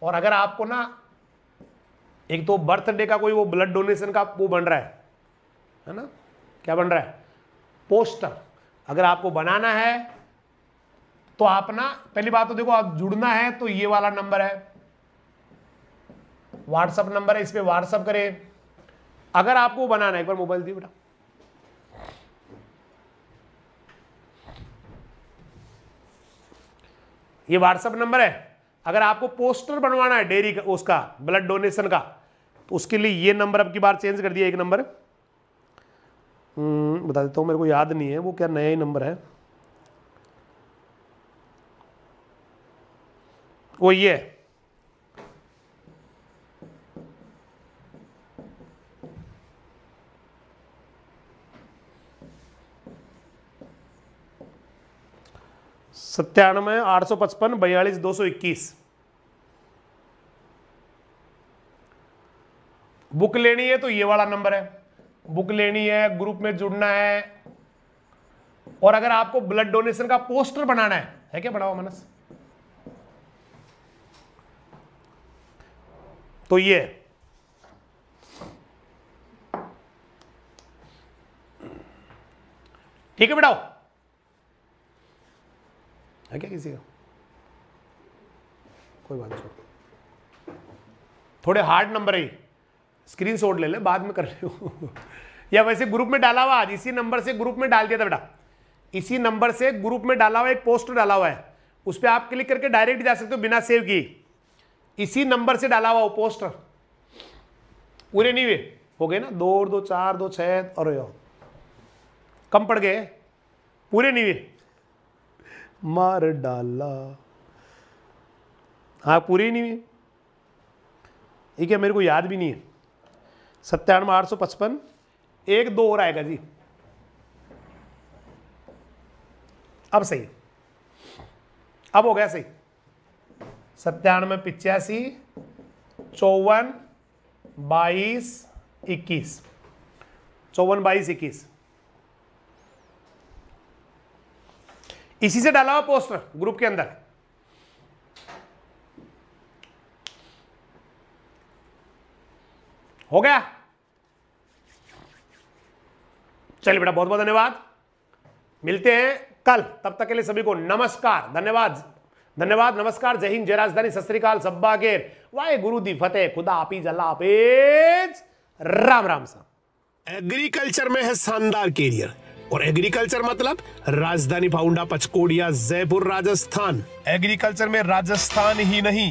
और अगर आपको ना एक तो बर्थडे का कोई वो ब्लड डोनेशन का वो बन रहा है है ना क्या बन रहा है पोस्टर अगर आपको बनाना है तो आप ना पहली बात तो देखो आप जुड़ना है तो ये वाला नंबर है व्हाट्सअप नंबर है इस पर व्हाट्सअप करें अगर आपको बनाना है एक बार मोबाइल दिए बेटा ये व्हाट्सअप नंबर है अगर आपको पोस्टर बनवाना है डेयरी का उसका ब्लड डोनेशन का तो उसके लिए ये नंबर अब की बार चेंज कर दिया एक नंबर हम्म, बता देता हूँ मेरे को याद नहीं है वो क्या नया ही नंबर है वो ये सत्तानवे आठ सौ पचपन बयालीस दो सौ इक्कीस बुक लेनी है तो ये वाला नंबर है बुक लेनी है ग्रुप में जुड़ना है और अगर आपको ब्लड डोनेशन का पोस्टर बनाना है है क्या बनाओ मनस तो ये ठीक है बेटाओ है क्या किसी का कोई बात नहीं थोड़े हार्ड नंबर है स्क्रीन शॉट ले ले बाद में कर ले या वैसे ग्रुप में डाला हुआ आज इसी नंबर से ग्रुप में डाल दिया था बेटा इसी नंबर से ग्रुप में डाला हुआ एक पोस्ट डाला हुआ है उस पर आप क्लिक करके डायरेक्ट जा सकते हो बिना सेव किए इसी नंबर से डाला हुआ वो पोस्टर पूरे नहीं हुए हो गए ना दो और दो चार दो छः और कम पड़ गए पूरे नहीं हुए मार डाला हाँ पूरे नहीं हुए ठीक है मेरे को याद भी नहीं है सत्तानवे आठ सौ पचपन एक दो और आएगा जी अब सही अब हो गया सही सत्तानवे पिचासी चौवन बाईस इक्कीस चौवन बाईस इक्कीस इसी से डाला हुआ पोस्टर ग्रुप के अंदर हो गया चलिए बेटा बहुत बहुत धन्यवाद मिलते हैं कल तब तक के लिए सभी को नमस्कार धन्यवाद धन्यवाद नमस्कार जय हिंद जय राजधानी सत श्रीकाल सब्बा गेर वाहे गुरु दी फतेह खुदा हाफिज जला राम राम साहब एग्रीकल्चर में है शानदार कैरियर और एग्रीकल्चर मतलब राजधानी फाउंडा पचकोड़िया जयपुर राजस्थान एग्रीकल्चर में राजस्थान ही नहीं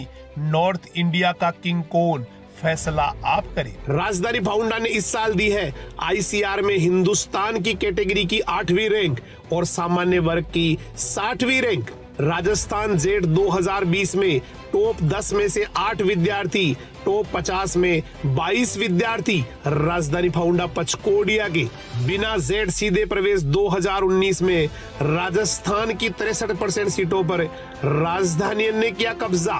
नॉर्थ इंडिया का किंग कोन फैसला आप करें राजधानी फाउंडा ने इस साल दी है आईसीआर में हिंदुस्तान की कैटेगरी की आठवीं रैंक और सामान्य वर्ग की साठवीं रैंक राजस्थान जेड 2020 में टॉप 10 में से 8 विद्यार्थी टॉप 50 में 22 विद्यार्थी राजधानी फाउंडा पचकोडिया के बिना जेड सीधे प्रवेश 2019 में राजस्थान की तिरसठ परसेंट सीटों पर राजधानी ने किया कब्जा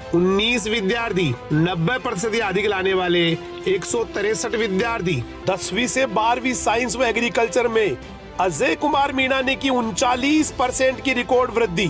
19 विद्यार्थी 90 प्रतिशत अधिक लाने वाले एक विद्यार्थी दसवीं से बारहवीं साइंस व एग्रीकल्चर में अजय कुमार मीणा ने की उनचालीस परसेंट की रिकॉर्ड वृद्धि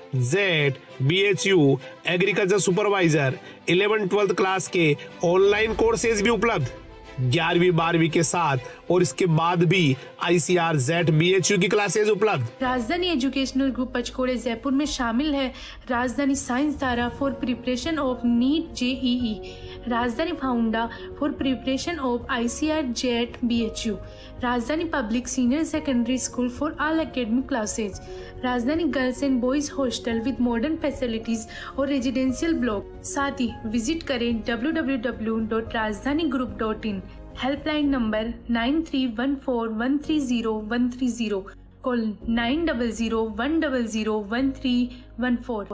JET B H U agriculture supervisor eleven twelfth class के ऑनलाइन कोर्सेज भी उपलब्ध ग्यारहवीं बारहवीं के साथ और इसके बाद भी I C R JET B H U की क्लासेज उपलब्ध राजधानी एजुकेशनल ग्रुप पचकोड़े जयपुर में शामिल है राजधानी साइंस धारा for preparation of NEET JEE Rajdhani फाउंडा for preparation of I C R JET B H U Rajdhani public senior secondary school for all academic classes Rajdhani girls and boys hostel with modern facilities और residential block साथ ही visit करें W W W dot Rajdhani group dot in helpline number nine three one four one three zero one three zero call nine double zero one double zero one three one four